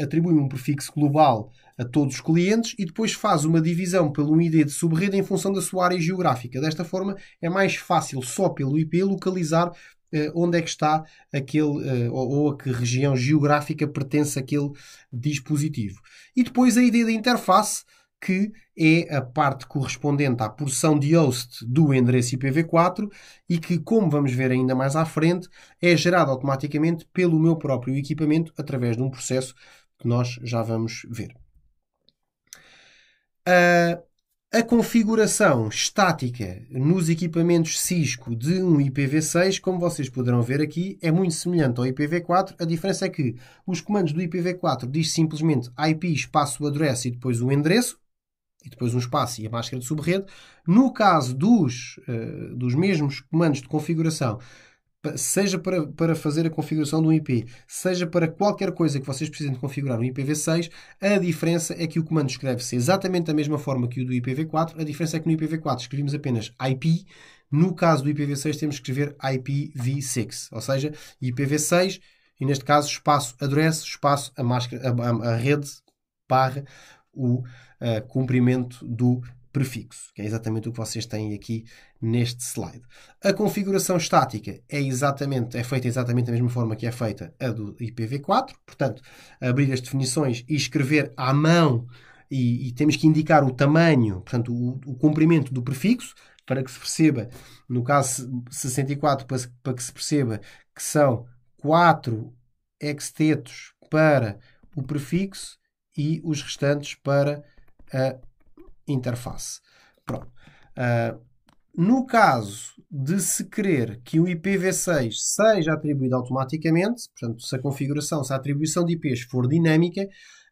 atribui um prefixo global a todos os clientes e depois faz uma divisão pelo ID de subrede em função da sua área geográfica. Desta forma, é mais fácil só pelo IP localizar eh, onde é que está aquele, eh, ou, a que região geográfica pertence aquele dispositivo. E depois a ideia da interface, que é a parte correspondente à porção de host do endereço IPv4 e que, como vamos ver ainda mais à frente, é gerada automaticamente pelo meu próprio equipamento através de um processo que nós já vamos ver. Uh, a configuração estática nos equipamentos Cisco de um IPv6, como vocês poderão ver aqui, é muito semelhante ao IPv4. A diferença é que os comandos do IPv4 diz simplesmente IP, espaço, address e depois o endereço, e depois um espaço e a máscara de subrede. No caso dos, uh, dos mesmos comandos de configuração seja para, para fazer a configuração de um IP, seja para qualquer coisa que vocês precisem de configurar um IPv6, a diferença é que o comando escreve-se exatamente da mesma forma que o do IPv4, a diferença é que no IPv4 escrevemos apenas IP, no caso do IPv6 temos que escrever IPv6, ou seja, IPv6 e neste caso espaço address, espaço a, máscara, a, a, a rede barra o uh, cumprimento do prefixo, que é exatamente o que vocês têm aqui neste slide. A configuração estática é, exatamente, é feita exatamente da mesma forma que é feita a do IPv4, portanto, abrir as definições e escrever à mão e, e temos que indicar o tamanho, portanto, o, o, comprimento do prefixo, para que se perceba, no caso 64, para, para que se perceba que são 4 extetos para o prefixo e os restantes para a interface. Pronto. Uh, no caso de se querer que o IPv6 seja atribuído automaticamente, portanto, se a configuração, se a atribuição de IPs for dinâmica,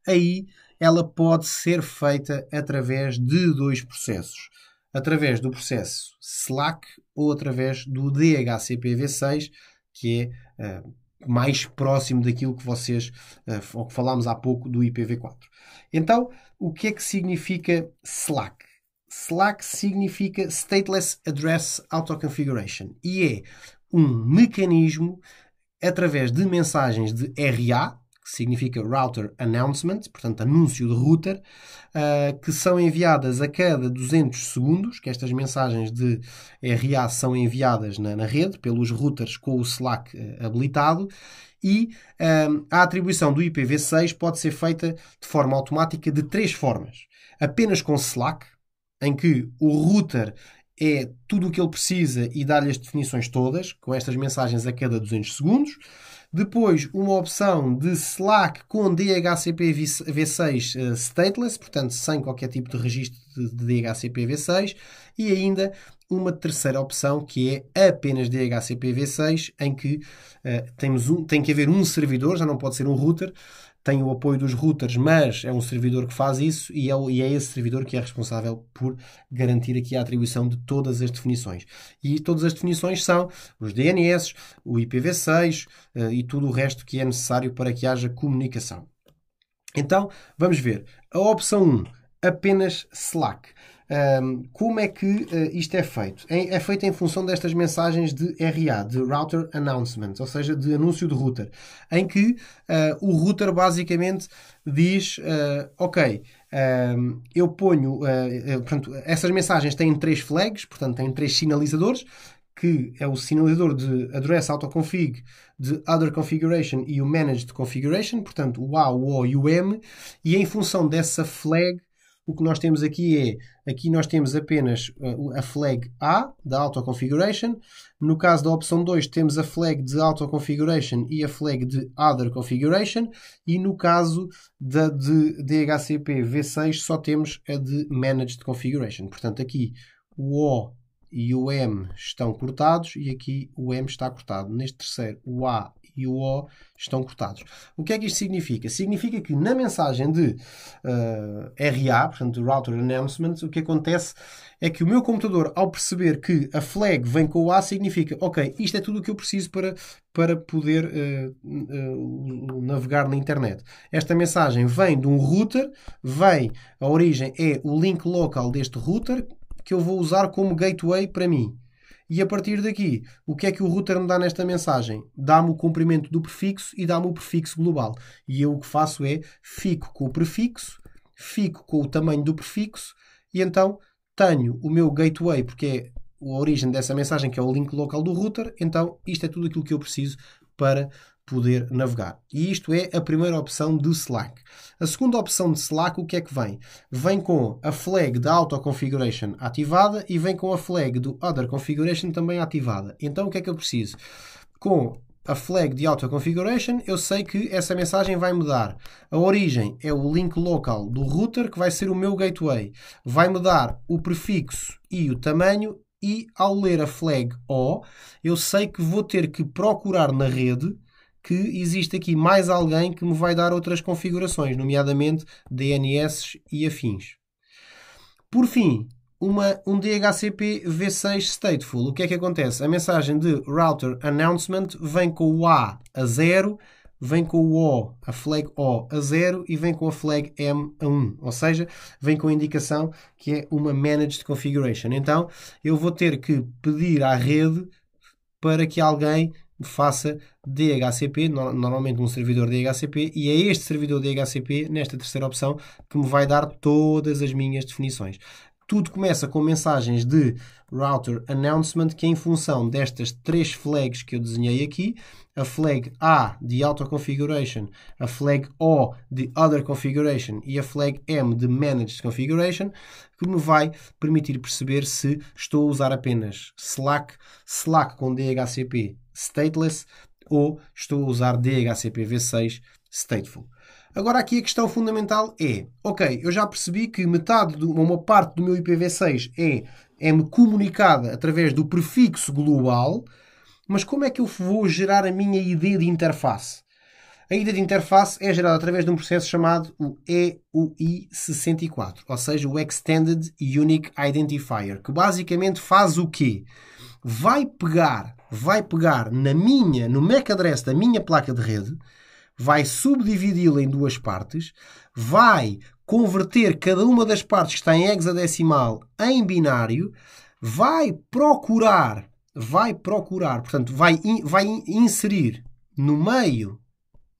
aí ela pode ser feita através de dois processos. Através do processo SLAC ou através do DHCPv6, que é uh, mais próximo daquilo que vocês, uh, que falámos há pouco do IPv4. Então, o que é que significa Slack? Slack significa Stateless Address Auto-Configuration e é um mecanismo através de mensagens de RA, que significa Router Announcement, portanto anúncio de router, uh, que são enviadas a cada 200 segundos, que estas mensagens de RA são enviadas na, na rede pelos routers com o Slack uh, habilitado e ah, a atribuição do IPv6 pode ser feita de forma automática de três formas. Apenas com Slack, em que o router é tudo o que ele precisa e dá-lhe as definições todas, com estas mensagens a cada 200 segundos. Depois, uma opção de Slack com DHCP V6 uh, eh, stateless, portanto, sem qualquer tipo de registro de, de DHCP V6. E ainda uma terceira opção que é apenas DHCP V6, em que uh, temos um, tem que haver um servidor, já não pode ser um router, tem o apoio dos routers, mas é um servidor que faz isso e é, e é, esse servidor que é responsável por garantir aqui a atribuição de todas as definições. E todas as definições são os DNS, o IPv6 uh, eh, e tudo o resto que é necessário para que haja comunicação. Então, vamos ver. A opção 1, apenas Slack como é que uh, isto é feito? É, é, feito em função destas mensagens de RA, de Router Announcement, ou seja, de anúncio de router, em que uh, o router basicamente diz: uh, Ok, eu ponho. portanto, essas mensagens têm três flags, portanto, têm três sinalizadores. Que é o sinalizador de address autoconfig, de other configuration e o managed configuration, portanto o A, o O e o M, e em função dessa flag o que nós temos aqui é, aqui nós temos apenas eh, a flag A da auto-configuration, no caso da opção 2 temos a flag de auto-configuration e a flag de other configuration, e no caso da de DHCP V6 só temos a de managed configuration. Portanto, aqui o O e o M estão cortados e aqui o M está cortado. Neste terceiro, o A e o O estão cortados. O que é que isto significa? Significa que na mensagem de uh, eh, RA, portanto Router Announcement, o que acontece é que o meu computador, ao perceber que a flag vem com o A, significa, ok, isto é tudo o que eu preciso para, para poder uh, uh, navegar na internet. Esta mensagem vem de um router, vem, a origem é o link local deste router, que eu vou usar como gateway para mim. E a partir daqui, o que é que o router me dá nesta mensagem? Dá-me o comprimento do prefixo e dá-me o prefixo global. E eu o que faço é fico com o prefixo, fico com o tamanho do prefixo e então tenho o meu gateway, porque é a origem dessa mensagem que é o link local do router. Então isto é tudo aquilo que eu preciso para poder navegar. E isto é a primeira opção do Slack. A segunda opção de Slack, o que é que vem? Vem com a flag da Auto Configuration ativada e vem com a flag do Other Configuration também ativada. Então o que é que eu preciso? Com a flag de Auto Configuration, eu sei que essa mensagem vai mudar. A origem é o link local do router, que vai ser o meu gateway. Vai mudar o prefixo e o tamanho e ao ler a flag O, eu sei que vou ter que procurar na rede que existe aqui mais alguém que me vai dar outras configurações, nomeadamente DNS e afins. Por fim, uma, um DHCP V6 stateful. O que é que acontece? A mensagem de router announcement vem com o A a 0, vem com o O, a flag O a 0 e vem com a flag M a 1, um, ou seja, vem com a indicação que é uma managed configuration. Então, eu vou ter que pedir à rede para que alguém faça DHCP, normalmente um servidor DHCP, e é este servidor DHCP, nesta terceira opção, que me vai dar todas as minhas definições. Tudo começa com mensagens de router announcement, que é em função destas três flags que eu desenhei aqui, a flag A de auto configuration, a flag O de other configuration e a flag M de managed configuration, que me vai permitir perceber se estou a usar apenas Slack, Slack com DHCP stateless ou estou a usar DHCPv6 stateful. Agora aqui a questão fundamental é, ok, eu já percebi que metade, de uma parte do meu IPv6 é, é-me comunicada através do prefixo global, mas como é que eu vou gerar a minha ID de interface? A ID de interface é gerada através de um processo chamado o EUI64, ou seja, o Extended Unique Identifier, que basicamente faz o quê? Vai pegar vai pegar na minha, no MAC address da minha placa de rede, vai subdividi-la em duas partes, vai converter cada uma das partes que está em hexadecimal em binário, vai procurar, vai procurar, portanto, vai, in, vai inserir no meio,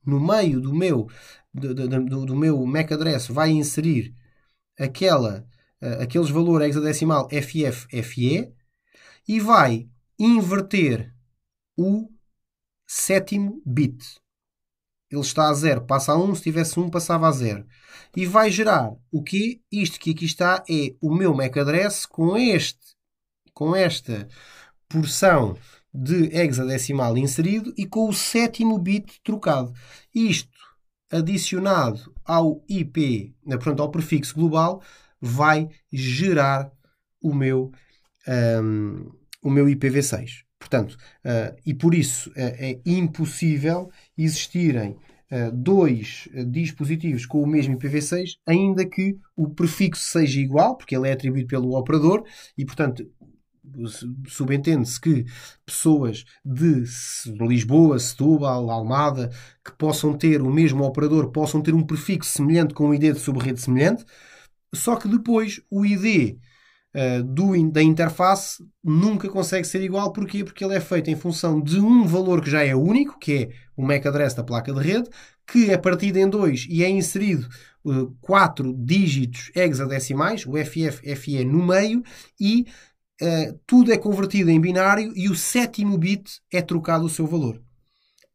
no meio do meu do, do, do meu MAC address, vai inserir aquela eh, aqueles valores hexadecimal FF, FE e vai inverter o sétimo bit. Ele está a 0, passa a 1, um, se tivesse 1 um, passava a 0. E vai gerar o quê? Isto que aqui está é o meu MAC address com, este, com esta porção de hexadecimal inserido e com o sétimo bit trocado. Isto adicionado ao IP, portanto ao prefixo global, vai gerar o meu um, o meu IPv6. Portanto, uh, e por isso eh, é impossível existirem eh, dois dispositivos com o mesmo IPv6, ainda que o prefixo seja igual, porque ele é atribuído pelo operador, e portanto subentende-se que pessoas de Lisboa, Setúbal, Almada, que possam ter o mesmo operador, possam ter um prefixo semelhante com um ID de subrede semelhante, só que depois o ID eh, do, da interface nunca consegue ser igual. Porquê? Porque ele é feito em função de um valor que já é único, que é o MAC address da placa de rede, que é partido em dois e é inserido uh, quatro dígitos hexadecimais, o FF, no meio, e uh, tudo é convertido em binário e o sétimo bit é trocado o seu valor.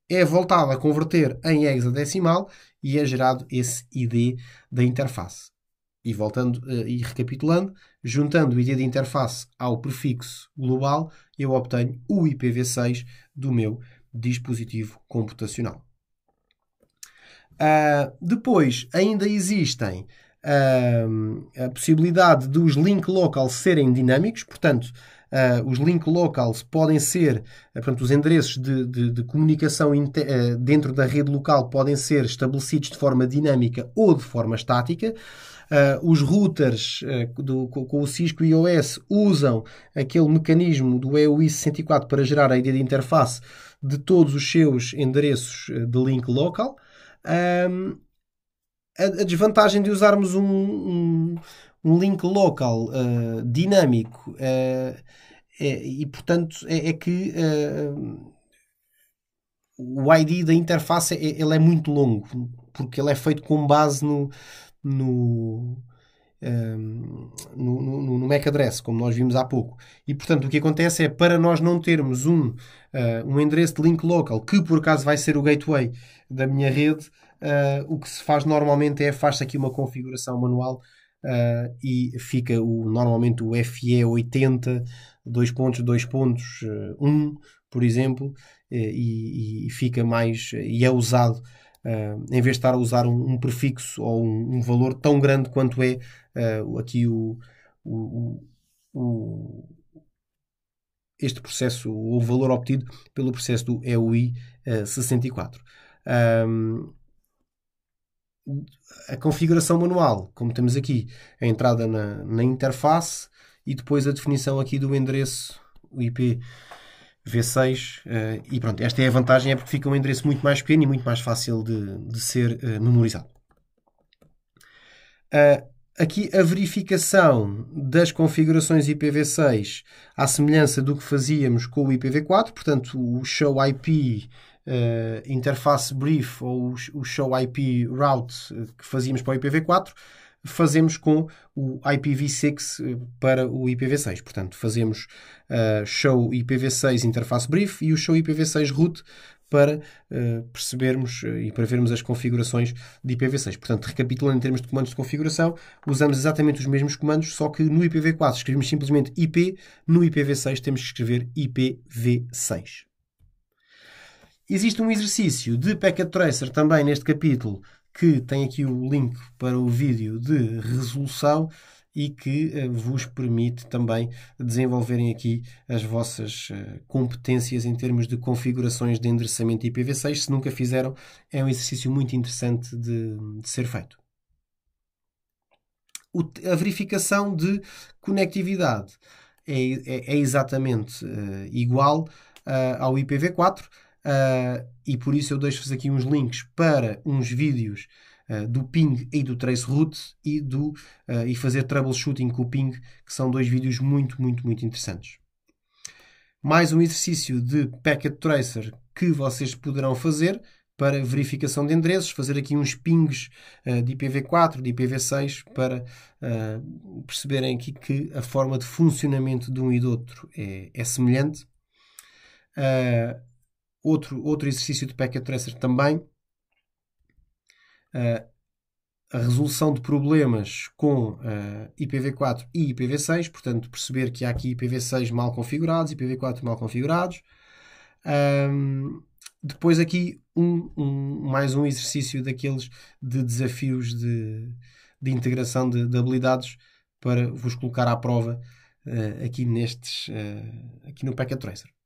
É voltado a converter em hexadecimal e é gerado esse ID da interface. E voltando uh, e recapitulando, Juntando o ID de interface ao prefixo global, eu obtenho o IPv6 do meu dispositivo computacional. Uh, depois, ainda existem uh, a possibilidade dos link locals serem dinâmicos, portanto, Uh, os link locals podem ser, portanto, os endereços de, de, de comunicação uh, dentro da rede local podem ser estabelecidos de forma dinâmica ou de forma estática. Uh, os routers uh, do, com o Cisco IOS usam aquele mecanismo do EUI 64 para gerar a ID de interface de todos os seus endereços ah, de link local. Um, a, a, desvantagem de usarmos um, um, um link local uh, dinâmico é, e, portanto, é, é que o ID da interface é, ele é muito longo porque ele é feito com base no, no, um, ehm, no, no, no, MAC address, como nós vimos há pouco. E, portanto, o que acontece é, para nós não termos um, uh, um endereço de link local, que por acaso vai ser o gateway da minha rede, uh, o que se faz normalmente é, faz-se aqui uma configuração manual uh, e fica o, normalmente o FE 80, dois pontos, dois pontos, um, por exemplo, e, e, fica mais, e é usado uh, em vez de estar a usar um, um prefixo ou um, um, valor tão grande quanto é uh, aqui o, o, o, este processo, o valor obtido pelo processo do EUI uh, 64. Um, a configuração manual, como temos aqui, a entrada na, na interface e depois a definição aqui do endereço IP V6 uh, eh, e pronto, esta é a vantagem, é porque fica um endereço muito mais pequeno e muito mais fácil de, de ser uh, memorizado. Uh, aqui a verificação das configurações IPv6 à semelhança do que fazíamos com o IPv4, portanto o show IP interface brief ou o show IP route que fazíamos para o IPv4 fazemos com o IPv6 eh, para o IPv6. Portanto, fazemos uh, show IPv6 interface brief e o show IPv6 root para uh, percebermos e para vermos as configurações de IPv6. Portanto, recapitulando em termos de comandos de configuração, usamos exatamente os mesmos comandos, só que no IPv4 escrevemos simplesmente IP, no IPv6 temos que escrever IPv6. Existe um exercício de Packet Tracer também neste capítulo que tem aqui o link para o vídeo de resolução e que eh, vos permite também desenvolverem aqui as vossas eh, competências em termos de configurações de endereçamento IPv6. Se nunca fizeram, é um exercício muito interessante de, de ser feito. O, a verificação de conectividade é, é, é exatamente uh, igual uh, ao IPv4 Uh, e por isso eu deixo-vos aqui uns links para uns vídeos uh, do ping e do traceroute e, do, uh, e fazer troubleshooting com o ping, que são dois vídeos muito, muito, muito interessantes. Mais um exercício de packet tracer que vocês poderão fazer para verificação de endereços, fazer aqui uns pings de IPv4, de IPv6, para perceberem aqui que a forma de funcionamento de um e do outro é, é semelhante. Uh, outro, outro exercício de packet tracer também, uh, a resolução de problemas com uh, ah, IPv4 e IPv6, portanto, perceber que há aqui IPv6 mal configurados, IPv4 mal configurados. Um, depois aqui um, um, mais um exercício daqueles de desafios de, de integração de, de, habilidades para vos colocar à prova uh, aqui nestes uh, aqui no Packet Tracer.